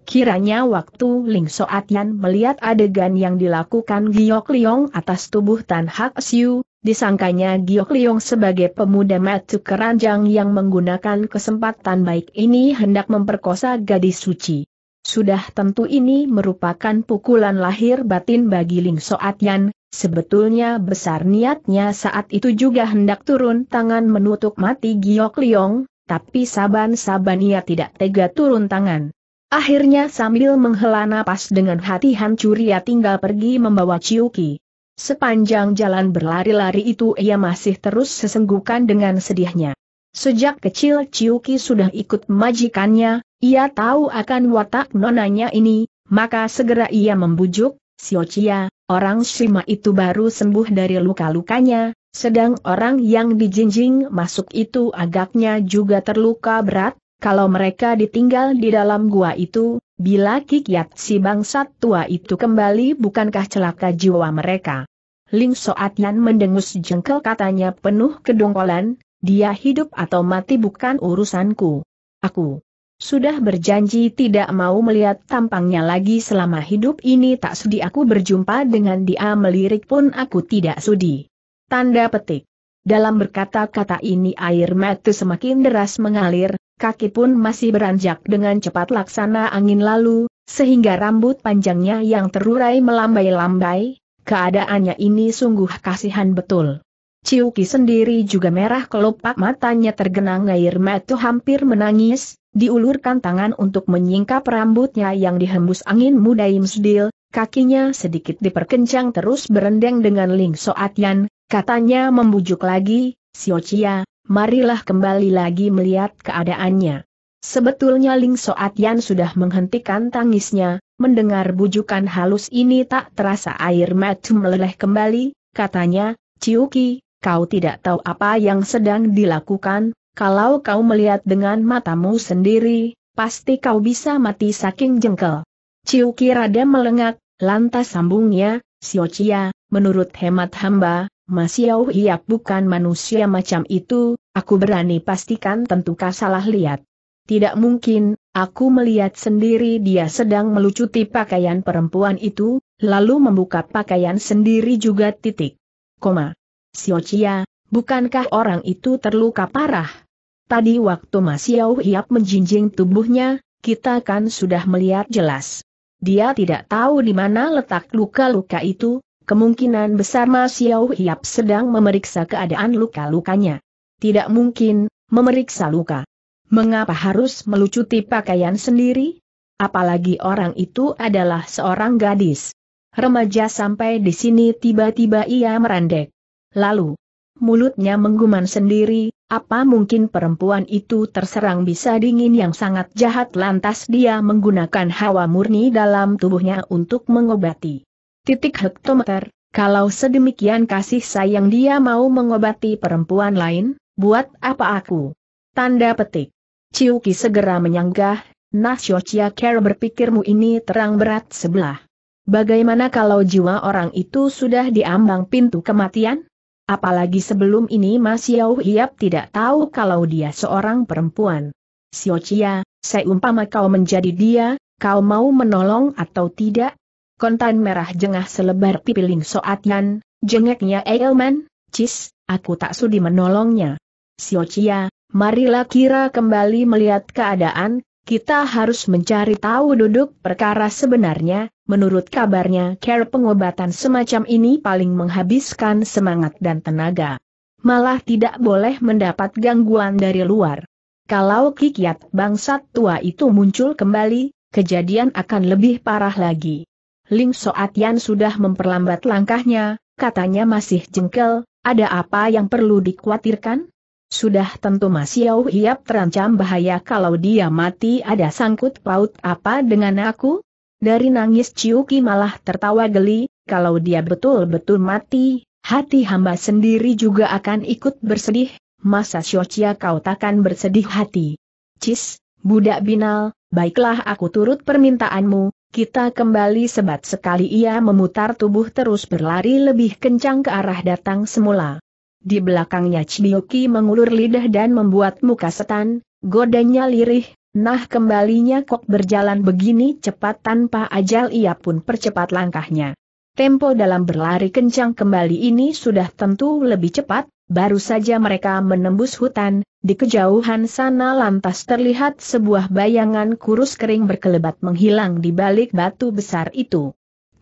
Kiranya waktu Ling Soatian melihat adegan yang dilakukan Giok Liong atas tubuh Tan Hak Siu, disangkanya Giok Liong sebagai pemuda matu keranjang yang menggunakan kesempatan baik ini hendak memperkosa gadis suci. Sudah tentu ini merupakan pukulan lahir batin bagi Ling Soatian, sebetulnya besar niatnya saat itu juga hendak turun tangan menutup mati Giok Liong, tapi saban-saban ia tidak tega turun tangan. Akhirnya sambil menghela napas dengan hati hancur ia tinggal pergi membawa Ciuki. Sepanjang jalan berlari-lari itu ia masih terus sesenggukan dengan sedihnya. Sejak kecil Ciuki sudah ikut majikannya, ia tahu akan watak nonanya ini, maka segera ia membujuk, Siocia, orang Shima itu baru sembuh dari luka-lukanya, sedang orang yang dijinjing masuk itu agaknya juga terluka berat, kalau mereka ditinggal di dalam gua itu, bila kikyat si bangsat tua itu kembali bukankah celaka jiwa mereka. Ling Soat Yan mendengus jengkel katanya penuh kedongkolan, dia hidup atau mati bukan urusanku. Aku sudah berjanji tidak mau melihat tampangnya lagi selama hidup ini tak sudi aku berjumpa dengan dia melirik pun aku tidak sudi. Tanda petik. Dalam berkata-kata ini air mata semakin deras mengalir, kaki pun masih beranjak dengan cepat laksana angin lalu, sehingga rambut panjangnya yang terurai melambai-lambai, keadaannya ini sungguh kasihan betul. Ciuki sendiri juga merah kelopak matanya tergenang air mata hampir menangis, diulurkan tangan untuk menyingkap rambutnya yang dihembus angin muda imsdil, kakinya sedikit diperkencang terus berendeng dengan Ling Soatian, Katanya membujuk lagi, Siocia, marilah kembali lagi melihat keadaannya. Sebetulnya Ling Soat Yan sudah menghentikan tangisnya, mendengar bujukan halus ini tak terasa air mata meleleh kembali, katanya, Ciuki, kau tidak tahu apa yang sedang dilakukan, kalau kau melihat dengan matamu sendiri, pasti kau bisa mati saking jengkel. Ciuki rada melengak, lantas sambungnya, Siocia, menurut hemat hamba, Mas Yau Hiap bukan manusia macam itu, aku berani pastikan tentu kau salah lihat. Tidak mungkin, aku melihat sendiri dia sedang melucuti pakaian perempuan itu, lalu membuka pakaian sendiri juga titik. Koma. Siocia, bukankah orang itu terluka parah? Tadi waktu Mas Yau Hiap menjinjing tubuhnya, kita kan sudah melihat jelas. Dia tidak tahu di mana letak luka-luka itu, kemungkinan besar Mas Yau Hiap sedang memeriksa keadaan luka-lukanya. Tidak mungkin, memeriksa luka. Mengapa harus melucuti pakaian sendiri? Apalagi orang itu adalah seorang gadis. Remaja sampai di sini tiba-tiba ia merandek. Lalu, mulutnya mengguman sendiri, apa mungkin perempuan itu terserang bisa dingin yang sangat jahat lantas dia menggunakan hawa murni dalam tubuhnya untuk mengobati titik hektometer, kalau sedemikian kasih sayang dia mau mengobati perempuan lain, buat apa aku? Tanda petik. Ciuki segera menyanggah, Nah, Siochia, Care berpikirmu ini terang berat sebelah. Bagaimana kalau jiwa orang itu sudah diambang pintu kematian? Apalagi sebelum ini Mas Yau Hiap tidak tahu kalau dia seorang perempuan. Siocia, umpama kau menjadi dia, kau mau menolong atau tidak, kontan merah jengah selebar pipi pipiling soatian, jengeknya Eilman, cis, aku tak sudi menolongnya. Siocia, marilah kira kembali melihat keadaan, kita harus mencari tahu duduk perkara sebenarnya, menurut kabarnya care pengobatan semacam ini paling menghabiskan semangat dan tenaga. Malah tidak boleh mendapat gangguan dari luar. Kalau kikiat bangsat tua itu muncul kembali, kejadian akan lebih parah lagi. Ling Soatian sudah memperlambat langkahnya, katanya masih jengkel, ada apa yang perlu dikhawatirkan? Sudah tentu Mas Yau Hiap terancam bahaya kalau dia mati ada sangkut paut apa dengan aku? Dari nangis Ciuki malah tertawa geli, kalau dia betul-betul mati, hati hamba sendiri juga akan ikut bersedih, masa Syocia kau takkan bersedih hati. Cis, budak binal, baiklah aku turut permintaanmu, kita kembali sebat sekali ia memutar tubuh terus berlari lebih kencang ke arah datang semula. Di belakangnya Chibioki mengulur lidah dan membuat muka setan, godanya lirih, nah kembalinya kok berjalan begini cepat tanpa ajal ia pun percepat langkahnya. Tempo dalam berlari kencang kembali ini sudah tentu lebih cepat, baru saja mereka menembus hutan, di kejauhan sana lantas terlihat sebuah bayangan kurus kering berkelebat menghilang di balik batu besar itu.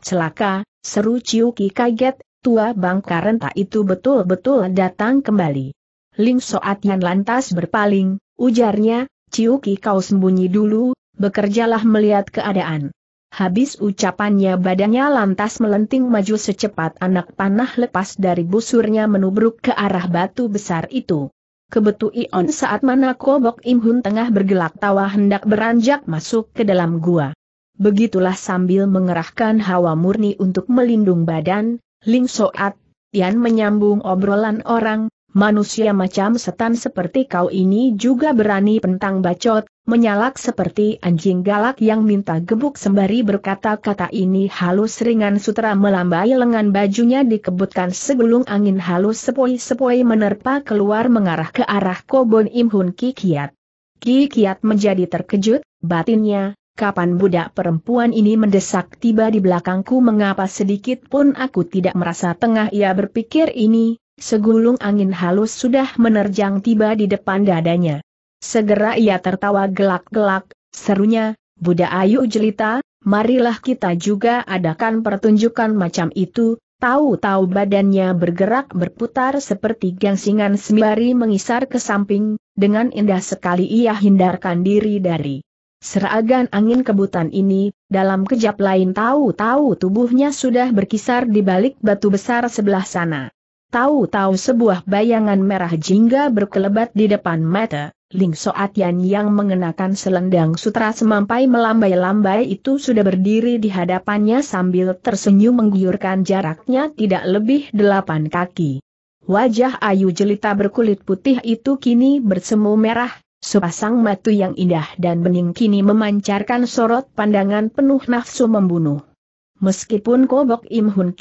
Celaka, seru Ciuki kaget, tua bangka renta itu betul-betul datang kembali. Ling Soat lantas berpaling, ujarnya, Ciuki kau sembunyi dulu, bekerjalah melihat keadaan. Habis ucapannya badannya lantas melenting maju secepat anak panah lepas dari busurnya menubruk ke arah batu besar itu. Kebetui on saat mana Kobok Imhun tengah bergelak tawa hendak beranjak masuk ke dalam gua. Begitulah sambil mengerahkan hawa murni untuk melindung badan, Ling Soat, Tian menyambung obrolan orang, manusia macam setan seperti kau ini juga berani pentang bacot, menyalak seperti anjing galak yang minta gebuk sembari berkata-kata ini halus ringan sutra melambai lengan bajunya dikebutkan segulung angin halus sepoi-sepoi menerpa keluar mengarah ke arah kobon Imhun Kikiat. Kikiat menjadi terkejut, batinnya, kapan budak perempuan ini mendesak tiba di belakangku mengapa sedikit pun aku tidak merasa tengah ia berpikir ini, segulung angin halus sudah menerjang tiba di depan dadanya. Segera ia tertawa gelak-gelak, serunya, Buddha Ayu Jelita, marilah kita juga adakan pertunjukan macam itu, tahu-tahu badannya bergerak berputar seperti gangsingan sembari mengisar ke samping, dengan indah sekali ia hindarkan diri dari seragan angin kebutan ini, dalam kejap lain tahu-tahu tubuhnya sudah berkisar di balik batu besar sebelah sana. Tahu-tahu sebuah bayangan merah jingga berkelebat di depan mata. Ling Soatian yang mengenakan selendang sutra semampai melambai-lambai itu sudah berdiri di hadapannya sambil tersenyum menggiurkan jaraknya tidak lebih delapan kaki. Wajah ayu jelita berkulit putih itu kini bersemu merah, sepasang matu yang indah dan bening kini memancarkan sorot pandangan penuh nafsu membunuh. Meskipun Kobok Im Hun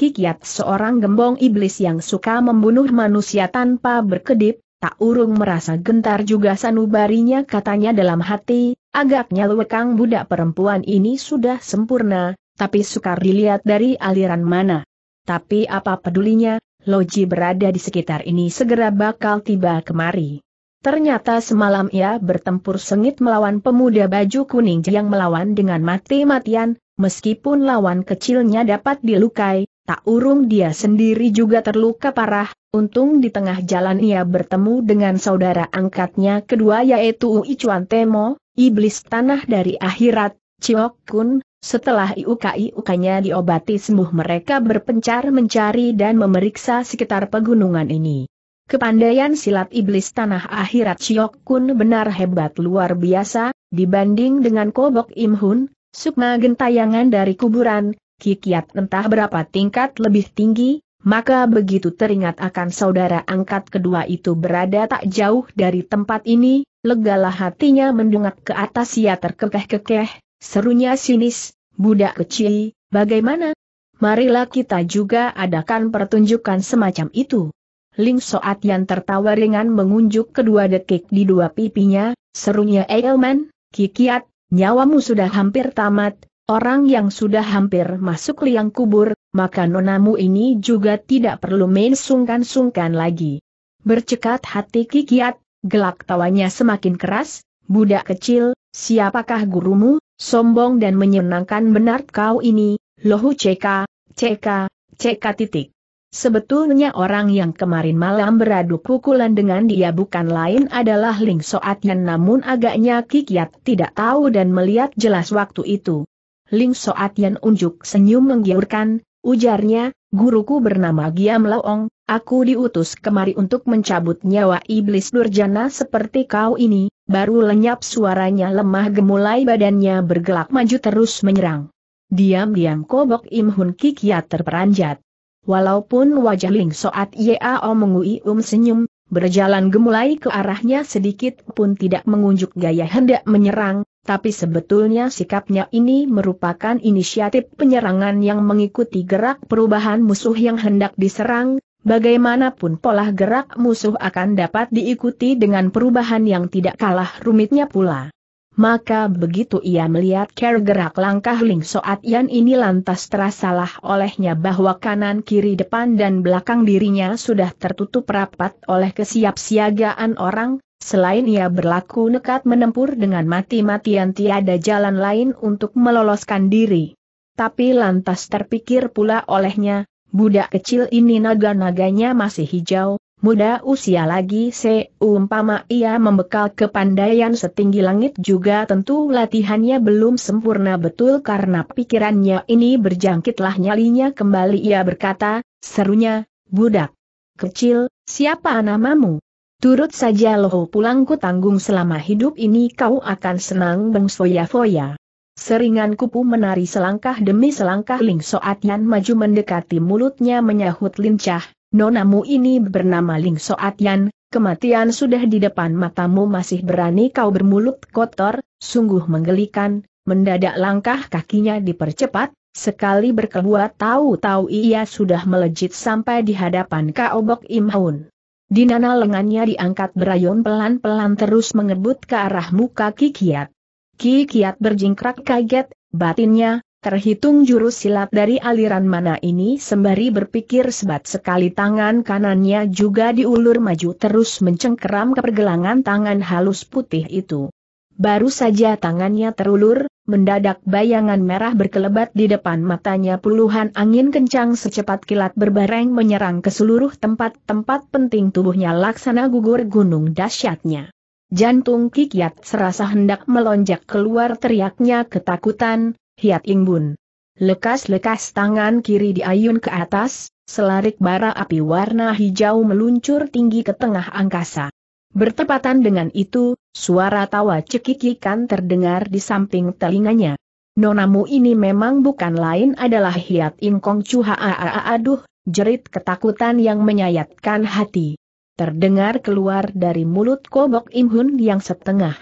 seorang gembong iblis yang suka membunuh manusia tanpa berkedip, Tak urung merasa gentar juga sanubarinya katanya dalam hati, agaknya lewekang budak perempuan ini sudah sempurna, tapi sukar dilihat dari aliran mana. Tapi apa pedulinya, Loji berada di sekitar ini segera bakal tiba kemari. Ternyata semalam ia bertempur sengit melawan pemuda baju kuning yang melawan dengan mati-matian, meskipun lawan kecilnya dapat dilukai, Tak urung dia sendiri juga terluka parah, untung di tengah jalan ia bertemu dengan saudara angkatnya kedua yaitu Ui Chuan Temo, iblis tanah dari akhirat, Chiok Kun, setelah iuk iukanya diobati sembuh mereka berpencar mencari dan memeriksa sekitar pegunungan ini. Kepandaian silat iblis tanah akhirat Chiok Kun benar hebat luar biasa, dibanding dengan Kobok Imhun, Sukma gentayangan dari kuburan, kikiat entah berapa tingkat lebih tinggi, maka begitu teringat akan saudara angkat kedua itu berada tak jauh dari tempat ini, legalah hatinya mendungak ke atas ia terkekeh-kekeh, serunya sinis, budak kecil, bagaimana? Marilah kita juga adakan pertunjukan semacam itu. Ling Soat yang tertawa ringan mengunjuk kedua dekik di dua pipinya, serunya Eilman, Kikiat, nyawamu sudah hampir tamat, Orang yang sudah hampir masuk liang kubur, maka nonamu ini juga tidak perlu main sungkan-sungkan lagi. Bercekat hati Kikiat, gelak tawanya semakin keras, budak kecil, siapakah gurumu, sombong dan menyenangkan benar kau ini, lohu ceka, ceka, ceka titik. Sebetulnya orang yang kemarin malam beradu pukulan dengan dia bukan lain adalah Ling Soat namun agaknya Kikiat tidak tahu dan melihat jelas waktu itu. Ling Soat Yan unjuk senyum menggiurkan, ujarnya, guruku bernama Giam Laong, aku diutus kemari untuk mencabut nyawa iblis durjana seperti kau ini, baru lenyap suaranya lemah gemulai badannya bergelak maju terus menyerang. Diam-diam kobok Im Hun Kikiat terperanjat. Walaupun wajah Ling Soat Yao mengui um senyum, berjalan gemulai ke arahnya sedikit pun tidak mengunjuk gaya hendak menyerang, tapi sebetulnya sikapnya ini merupakan inisiatif penyerangan yang mengikuti gerak perubahan musuh yang hendak diserang, bagaimanapun pola gerak musuh akan dapat diikuti dengan perubahan yang tidak kalah rumitnya pula. Maka begitu ia melihat care gerak langkah Ling Soat Yan ini lantas terasalah olehnya bahwa kanan kiri depan dan belakang dirinya sudah tertutup rapat oleh kesiapsiagaan orang, Selain ia berlaku nekat menempur dengan mati-matian tiada jalan lain untuk meloloskan diri. Tapi lantas terpikir pula olehnya, budak kecil ini naga-naganya masih hijau, muda usia lagi seumpama ia membekal kepandaian setinggi langit juga tentu latihannya belum sempurna betul karena pikirannya ini berjangkitlah nyalinya kembali ia berkata, serunya, budak kecil, siapa namamu? Turut saja loho pulangku tanggung selama hidup ini kau akan senang bengsoya-foya. Seringan kupu menari selangkah demi selangkah Ling Soatian maju mendekati mulutnya menyahut lincah, nonamu ini bernama Ling Soatian, kematian sudah di depan matamu masih berani kau bermulut kotor, sungguh menggelikan, mendadak langkah kakinya dipercepat, sekali berkeluar tahu-tahu ia sudah melejit sampai di hadapan Kaobok Imhun. Dinana lengannya diangkat berayun pelan-pelan terus mengebut ke arah muka Ki Kiat. Ki Kiat berjingkrak kaget, batinnya, terhitung jurus silat dari aliran mana ini sembari berpikir sebat sekali tangan kanannya juga diulur maju terus mencengkeram ke pergelangan tangan halus putih itu. Baru saja tangannya terulur, mendadak bayangan merah berkelebat di depan matanya puluhan angin kencang secepat kilat berbareng menyerang ke seluruh tempat-tempat penting tubuhnya laksana gugur gunung dahsyatnya. Jantung Kikiat serasa hendak melonjak keluar teriaknya ketakutan, Hiat Ingbun. Lekas-lekas tangan kiri diayun ke atas, selarik bara api warna hijau meluncur tinggi ke tengah angkasa. Bertepatan dengan itu, Suara tawa cekikikan terdengar di samping telinganya. Nonamu ini memang bukan lain adalah hiat ingkong cuhaa aduh, jerit ketakutan yang menyayatkan hati. Terdengar keluar dari mulut kobok Imhun yang setengah.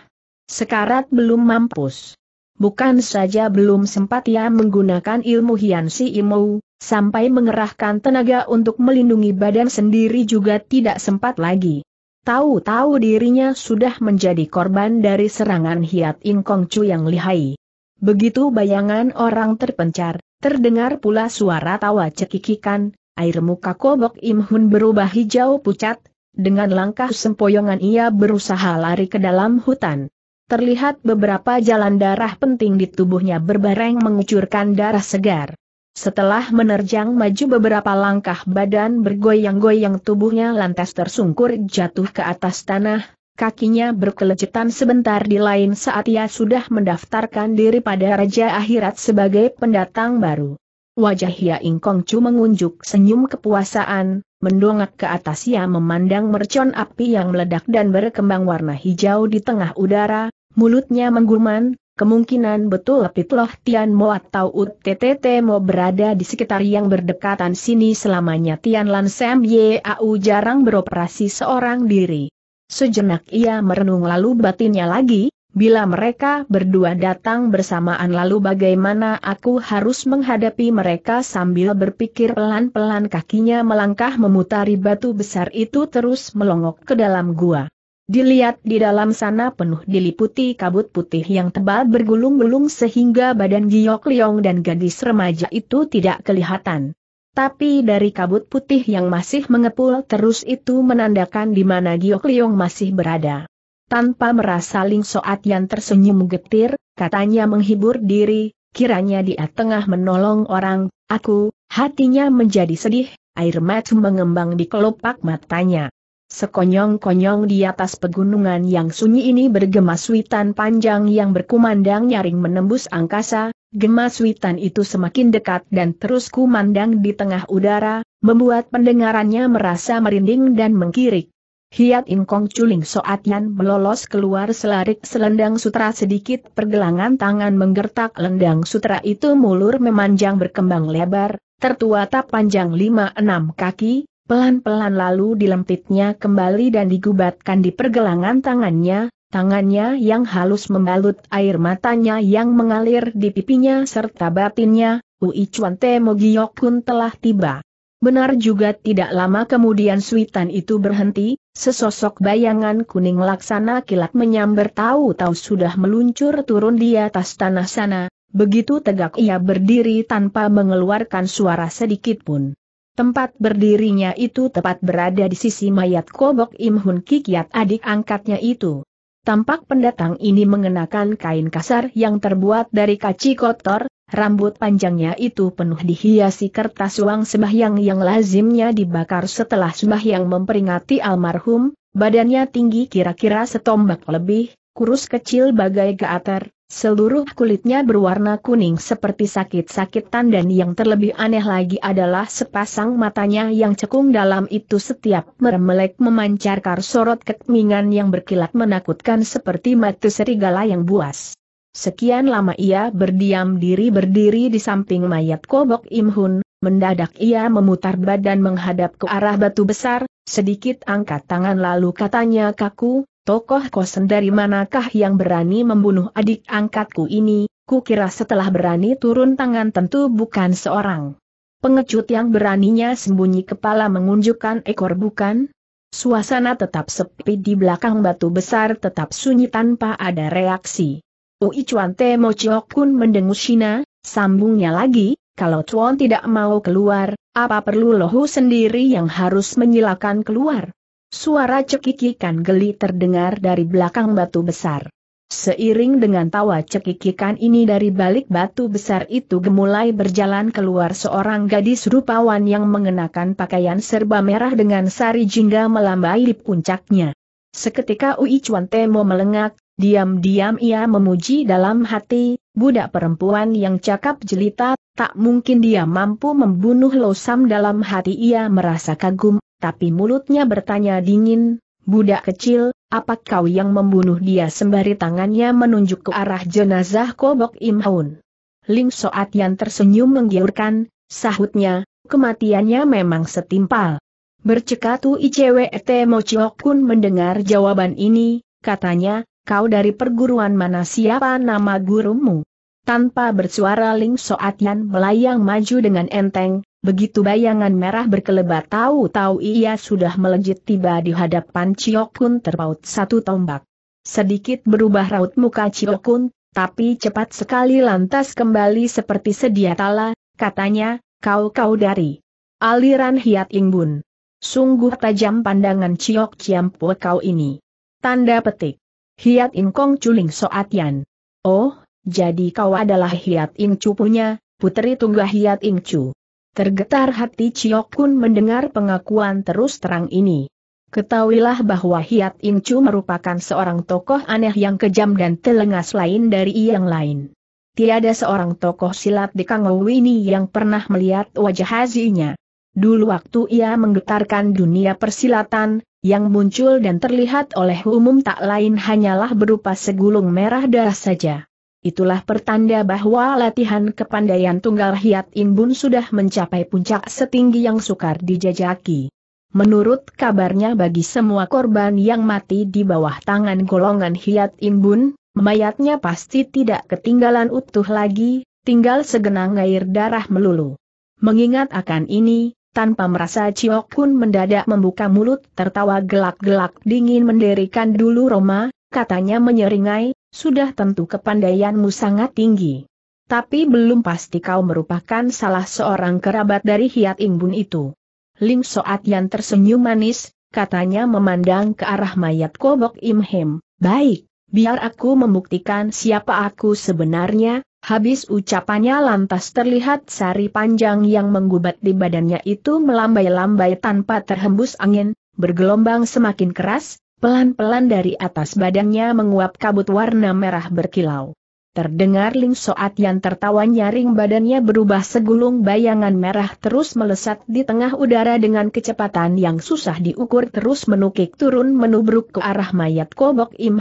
Sekarat belum mampus. Bukan saja belum sempat ia menggunakan ilmu Hian Si imu, sampai mengerahkan tenaga untuk melindungi badan sendiri juga tidak sempat lagi. Tahu-tahu dirinya sudah menjadi korban dari serangan Hiat Ingkong cu Chu yang lihai. Begitu bayangan orang terpencar, terdengar pula suara tawa cekikikan, air muka kobok Imhun berubah hijau pucat, dengan langkah sempoyongan ia berusaha lari ke dalam hutan. Terlihat beberapa jalan darah penting di tubuhnya berbareng mengucurkan darah segar. Setelah menerjang maju beberapa langkah badan bergoyang-goyang tubuhnya lantas tersungkur jatuh ke atas tanah, kakinya berkelecetan sebentar di lain saat ia sudah mendaftarkan diri pada Raja Akhirat sebagai pendatang baru. Wajah Hia Ingkong Chu mengunjuk senyum kepuasaan, mendongak ke atas ia memandang mercon api yang meledak dan berkembang warna hijau di tengah udara, mulutnya mengguman, Kemungkinan betul Pitloh Mo atau UTTT Mo berada di sekitar yang berdekatan sini selamanya Tian Lan Sam Au jarang beroperasi seorang diri. Sejenak ia merenung lalu batinnya lagi, bila mereka berdua datang bersamaan lalu bagaimana aku harus menghadapi mereka sambil berpikir pelan-pelan kakinya melangkah memutari batu besar itu terus melongok ke dalam gua. Dilihat di dalam sana penuh diliputi kabut putih yang tebal bergulung-gulung sehingga badan Giok Liong dan gadis remaja itu tidak kelihatan. Tapi dari kabut putih yang masih mengepul terus itu menandakan di mana Giok Liong masih berada. Tanpa merasa Ling Soat yang tersenyum getir, katanya menghibur diri, kiranya dia tengah menolong orang, aku, hatinya menjadi sedih, air mata mengembang di kelopak matanya. Sekonyong-konyong di atas pegunungan yang sunyi ini bergema suitan panjang yang berkumandang nyaring menembus angkasa, gema suitan itu semakin dekat dan terus kumandang di tengah udara, membuat pendengarannya merasa merinding dan mengkirik. Hiat Inkong Culing Soatian melolos keluar selarik selendang sutra sedikit pergelangan tangan menggertak lendang sutra itu mulur memanjang berkembang lebar, tertua tap panjang 5-6 kaki, pelan-pelan lalu dilempitnya kembali dan digubatkan di pergelangan tangannya, tangannya yang halus membalut air matanya yang mengalir di pipinya serta batinnya, Ui Chuan Te pun telah tiba. Benar juga tidak lama kemudian suitan itu berhenti, sesosok bayangan kuning laksana kilat menyambar tahu-tahu sudah meluncur turun di atas tanah sana, begitu tegak ia berdiri tanpa mengeluarkan suara sedikit pun. Tempat berdirinya itu tepat berada di sisi mayat Kobok Imhun Hun Kikiat adik angkatnya itu. Tampak pendatang ini mengenakan kain kasar yang terbuat dari kaci kotor, rambut panjangnya itu penuh dihiasi kertas uang sembahyang yang lazimnya dibakar setelah sembahyang memperingati almarhum, badannya tinggi kira-kira setombak lebih, kurus kecil bagai geater, seluruh kulitnya berwarna kuning seperti sakit-sakitan dan yang terlebih aneh lagi adalah sepasang matanya yang cekung dalam itu setiap meremelek memancarkan sorot kekmingan yang berkilat menakutkan seperti mata serigala yang buas. Sekian lama ia berdiam diri berdiri di samping mayat Kobok Imhun. mendadak ia memutar badan menghadap ke arah batu besar, sedikit angkat tangan lalu katanya kaku, Tokoh kosen dari manakah yang berani membunuh adik angkatku ini, kukira setelah berani turun tangan tentu bukan seorang. Pengecut yang beraninya sembunyi kepala mengunjukkan ekor bukan? Suasana tetap sepi di belakang batu besar tetap sunyi tanpa ada reaksi. Ui Chuan Te Mo Kun mendengus Shina, sambungnya lagi, kalau Chuan tidak mau keluar, apa perlu lohu sendiri yang harus menyilakan keluar? Suara cekikikan geli terdengar dari belakang batu besar. Seiring dengan tawa cekikikan ini dari balik batu besar itu gemulai berjalan keluar seorang gadis rupawan yang mengenakan pakaian serba merah dengan sari jingga melambai di puncaknya. Seketika Ui Cuan Temo melengak, diam-diam ia memuji dalam hati, Budak perempuan yang cakap jelita, tak mungkin dia mampu membunuh Losam dalam hati ia merasa kagum, tapi mulutnya bertanya dingin, Budak kecil, apa kau yang membunuh dia sembari tangannya menunjuk ke arah jenazah Kobok Im Haun. Ling Soat yang tersenyum menggiurkan, sahutnya, kematiannya memang setimpal. Bercekatu ICWT Mochiok Kun mendengar jawaban ini, katanya, kau dari perguruan mana siapa nama gurumu? Tanpa bersuara Ling Soatian melayang maju dengan enteng, begitu bayangan merah berkelebat tahu-tahu ia sudah melejit tiba di hadapan Kun terpaut satu tombak. Sedikit berubah raut muka Kun, tapi cepat sekali lantas kembali seperti sedia kala, katanya, kau-kau dari aliran Hiat Ingbun. Sungguh tajam pandangan Ciok Ciampue kau ini. Tanda petik. Hiat In Kong Chuling Soatian. Oh, jadi kau adalah Hiat In Chu punya, putri tunggah Hiat In Chu. Tergetar hati Chiok Kun mendengar pengakuan terus terang ini. Ketahuilah bahwa Hiat In Chu merupakan seorang tokoh aneh yang kejam dan telengas lain dari yang lain. Tiada seorang tokoh silat di Kangowini yang pernah melihat wajah hazinya. Dulu waktu ia menggetarkan dunia persilatan, yang muncul dan terlihat oleh umum tak lain hanyalah berupa segulung merah darah saja. Itulah pertanda bahwa latihan kepandaian tunggal Hiat Inbun sudah mencapai puncak setinggi yang sukar dijajaki. Menurut kabarnya bagi semua korban yang mati di bawah tangan golongan Hiat Inbun, mayatnya pasti tidak ketinggalan utuh lagi, tinggal segenang air darah melulu. Mengingat akan ini, tanpa merasa Ciok Kun mendadak membuka mulut, tertawa gelak-gelak dingin mendirikan dulu Roma, katanya menyeringai, sudah tentu kepandaianmu sangat tinggi. Tapi belum pasti kau merupakan salah seorang kerabat dari Hiat Ingbun itu. Ling Soat yang tersenyum manis, katanya memandang ke arah mayat Kobok Imhem, baik, biar aku membuktikan siapa aku sebenarnya, Habis ucapannya lantas terlihat sari panjang yang menggubat di badannya itu melambai-lambai tanpa terhembus angin, bergelombang semakin keras, pelan-pelan dari atas badannya menguap kabut warna merah berkilau. Terdengar Ling Soat yang tertawa nyaring badannya berubah segulung bayangan merah terus melesat di tengah udara dengan kecepatan yang susah diukur terus menukik turun menubruk ke arah mayat kobok Im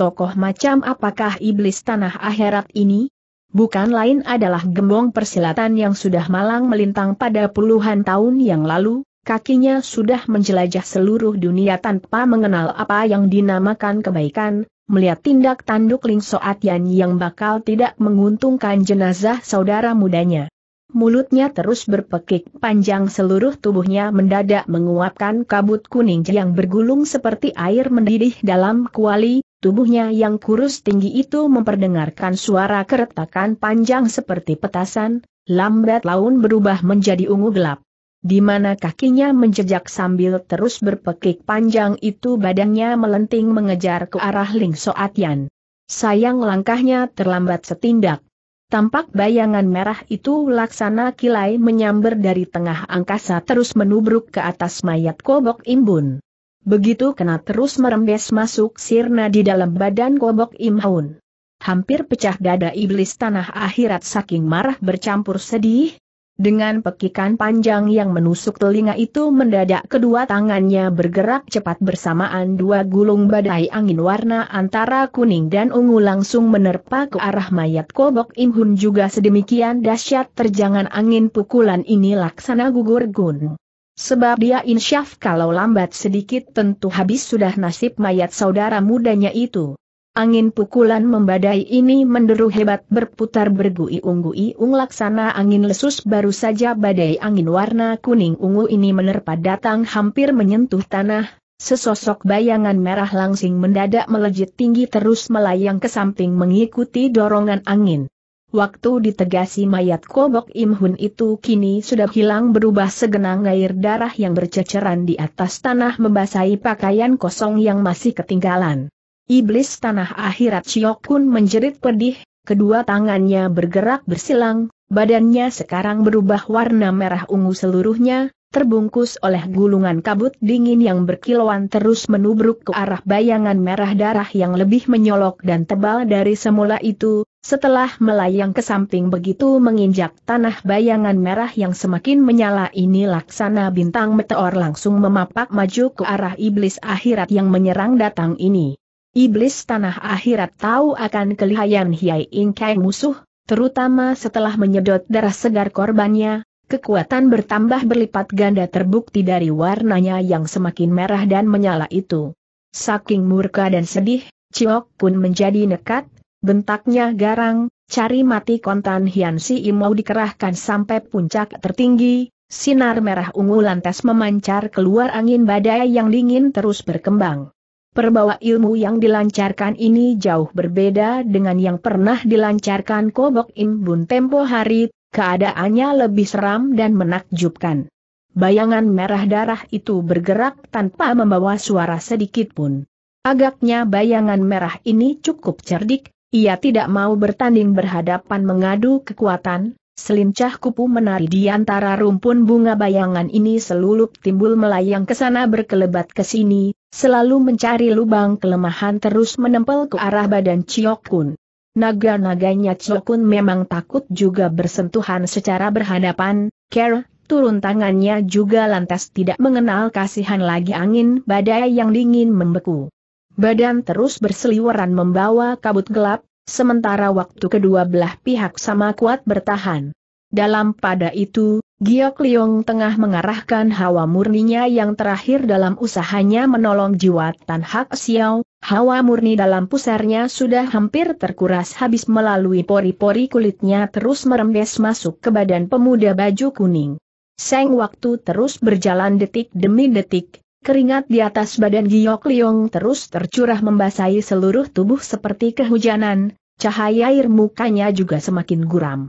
tokoh macam apakah iblis tanah akhirat ini? Bukan lain adalah gembong persilatan yang sudah malang melintang pada puluhan tahun yang lalu, kakinya sudah menjelajah seluruh dunia tanpa mengenal apa yang dinamakan kebaikan, melihat tindak tanduk Ling Soatian yang bakal tidak menguntungkan jenazah saudara mudanya. Mulutnya terus berpekik panjang seluruh tubuhnya mendadak menguapkan kabut kuning yang bergulung seperti air mendidih dalam kuali, Tubuhnya yang kurus tinggi itu memperdengarkan suara keretakan panjang seperti petasan, lambat laun berubah menjadi ungu gelap. Di mana kakinya menjejak sambil terus berpekik panjang itu badannya melenting mengejar ke arah Ling Soatian. Sayang langkahnya terlambat setindak. Tampak bayangan merah itu laksana kilai menyambar dari tengah angkasa terus menubruk ke atas mayat kobok imbun. Begitu kena terus merembes masuk sirna di dalam badan gobok Imhaun. Hampir pecah dada iblis tanah akhirat saking marah bercampur sedih. Dengan pekikan panjang yang menusuk telinga itu mendadak kedua tangannya bergerak cepat bersamaan dua gulung badai angin warna antara kuning dan ungu langsung menerpa ke arah mayat kobok Imhun juga sedemikian dahsyat terjangan angin pukulan ini laksana gugur gun. Sebab dia insyaf kalau lambat sedikit tentu habis sudah nasib mayat saudara mudanya itu. Angin pukulan membadai ini menderu hebat berputar bergui ungu ung laksana angin lesus baru saja badai angin warna kuning ungu ini menerpa datang hampir menyentuh tanah, sesosok bayangan merah langsing mendadak melejit tinggi terus melayang ke samping mengikuti dorongan angin. Waktu ditegasi mayat Kobok Imhun itu kini sudah hilang berubah segenang air darah yang berceceran di atas tanah membasahi pakaian kosong yang masih ketinggalan. Iblis tanah akhirat Chiokun menjerit pedih, kedua tangannya bergerak bersilang, badannya sekarang berubah warna merah ungu seluruhnya, terbungkus oleh gulungan kabut dingin yang berkilauan terus menubruk ke arah bayangan merah darah yang lebih menyolok dan tebal dari semula itu, setelah melayang ke samping begitu menginjak tanah bayangan merah yang semakin menyala ini laksana bintang meteor langsung memapak maju ke arah iblis akhirat yang menyerang datang ini. Iblis tanah akhirat tahu akan kelihayan Hiai Ingkai musuh, terutama setelah menyedot darah segar korbannya, Kekuatan bertambah berlipat ganda terbukti dari warnanya yang semakin merah dan menyala itu. Saking murka dan sedih, Ciok pun menjadi nekat, bentaknya garang, cari mati kontan Hian Si Imau dikerahkan sampai puncak tertinggi, sinar merah ungu lantas memancar keluar angin badai yang dingin terus berkembang. Perbawa ilmu yang dilancarkan ini jauh berbeda dengan yang pernah dilancarkan Kobok Imbun tempo hari, keadaannya lebih seram dan menakjubkan. Bayangan merah darah itu bergerak tanpa membawa suara sedikit pun. Agaknya bayangan merah ini cukup cerdik, ia tidak mau bertanding berhadapan mengadu kekuatan, selincah kupu menari di antara rumpun bunga bayangan ini selulup timbul melayang ke sana berkelebat ke sini, selalu mencari lubang kelemahan terus menempel ke arah badan Ciok Naga-naganya Chokun memang takut juga bersentuhan secara berhadapan, Ker, turun tangannya juga lantas tidak mengenal kasihan lagi angin badai yang dingin membeku. Badan terus berseliweran membawa kabut gelap, sementara waktu kedua belah pihak sama kuat bertahan. Dalam pada itu, Giok Liong tengah mengarahkan hawa murninya yang terakhir dalam usahanya menolong jiwa Tan Hak Xiao, Hawa murni dalam pusarnya sudah hampir terkuras habis melalui pori-pori kulitnya terus merembes masuk ke badan pemuda baju kuning. Seng waktu terus berjalan detik demi detik, keringat di atas badan Giok Liong terus tercurah membasahi seluruh tubuh seperti kehujanan, cahaya air mukanya juga semakin guram.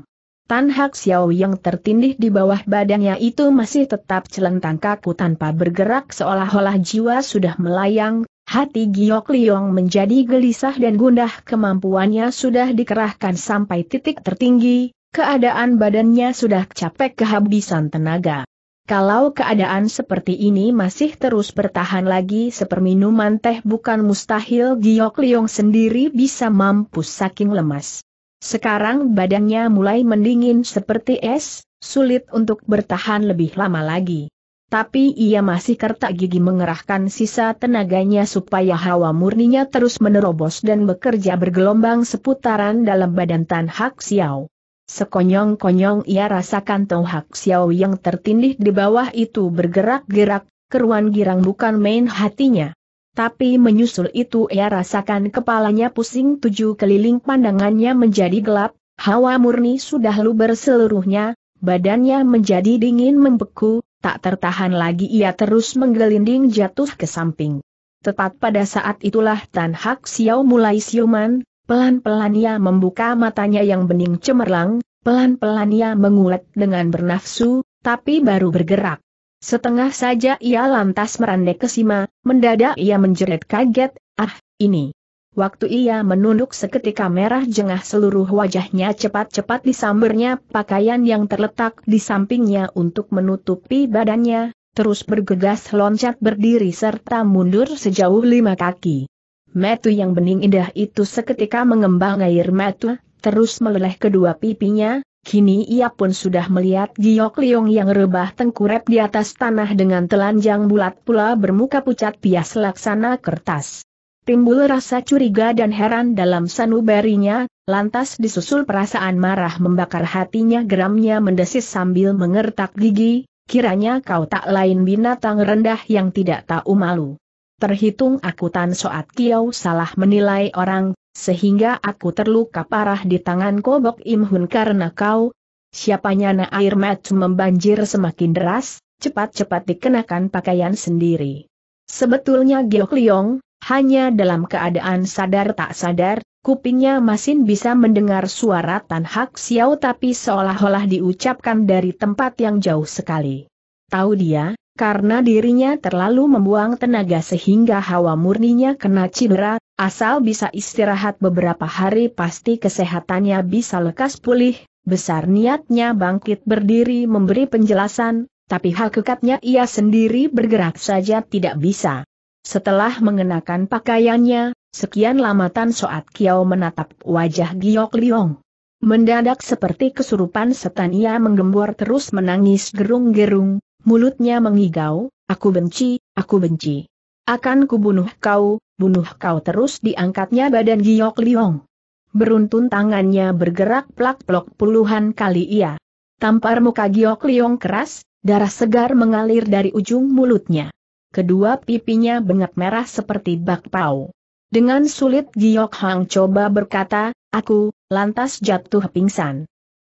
Tan Hak Xiao yang tertindih di bawah badannya itu masih tetap celentang kaku tanpa bergerak seolah-olah jiwa sudah melayang, Hati Giok Liong menjadi gelisah dan gundah kemampuannya sudah dikerahkan sampai titik tertinggi, keadaan badannya sudah capek kehabisan tenaga. Kalau keadaan seperti ini masih terus bertahan lagi seperminuman teh bukan mustahil Giok Liong sendiri bisa mampus saking lemas. Sekarang badannya mulai mendingin seperti es, sulit untuk bertahan lebih lama lagi tapi ia masih kertak gigi mengerahkan sisa tenaganya supaya hawa murninya terus menerobos dan bekerja bergelombang seputaran dalam badan Tan Hak Xiao. Sekonyong-konyong ia rasakan Tan Hak Xiao yang tertindih di bawah itu bergerak-gerak, keruan girang bukan main hatinya. Tapi menyusul itu ia rasakan kepalanya pusing tujuh keliling pandangannya menjadi gelap, hawa murni sudah luber seluruhnya, badannya menjadi dingin membeku, Tak tertahan lagi ia terus menggelinding jatuh ke samping. Tepat pada saat itulah Tan Hak Xiao mulai siuman, pelan-pelan ia membuka matanya yang bening cemerlang, pelan-pelan ia mengulet dengan bernafsu, tapi baru bergerak. Setengah saja ia lantas merandek ke Sima, mendadak ia menjerit kaget, ah, ini. Waktu ia menunduk seketika merah jengah seluruh wajahnya cepat-cepat disambernya pakaian yang terletak di sampingnya untuk menutupi badannya, terus bergegas loncat berdiri serta mundur sejauh lima kaki. Metu yang bening indah itu seketika mengembang air metu, terus meleleh kedua pipinya, kini ia pun sudah melihat Giok Liong yang rebah tengkurep di atas tanah dengan telanjang bulat pula bermuka pucat pias laksana kertas. Timbul rasa curiga dan heran dalam sanubarinya, lantas disusul perasaan marah membakar hatinya geramnya mendesis sambil mengertak gigi, kiranya kau tak lain binatang rendah yang tidak tahu malu. Terhitung aku Tan Soat Kiau salah menilai orang, sehingga aku terluka parah di tangan Kobok imhun karena kau, siapanya na air match membanjir semakin deras, cepat-cepat dikenakan pakaian sendiri. Sebetulnya Giok Liong, hanya dalam keadaan sadar tak sadar, kupingnya masih bisa mendengar suara Tan Hak Xiao tapi seolah-olah diucapkan dari tempat yang jauh sekali. Tahu dia, karena dirinya terlalu membuang tenaga sehingga hawa murninya kena cedera, asal bisa istirahat beberapa hari pasti kesehatannya bisa lekas pulih, besar niatnya bangkit berdiri memberi penjelasan, tapi hakikatnya ia sendiri bergerak saja tidak bisa. Setelah mengenakan pakaiannya, sekian lama Tan Soat Kiao menatap wajah Giok Liong. Mendadak seperti kesurupan setan ia menggembor terus menangis gerung-gerung, mulutnya mengigau, aku benci, aku benci. Akan kubunuh kau, bunuh kau terus diangkatnya badan Giok Liong. Beruntun tangannya bergerak plak-plok puluhan kali ia. Tampar muka Giok Liong keras, darah segar mengalir dari ujung mulutnya kedua pipinya bengak merah seperti bakpao. Dengan sulit Giok Hang coba berkata, aku, lantas jatuh pingsan.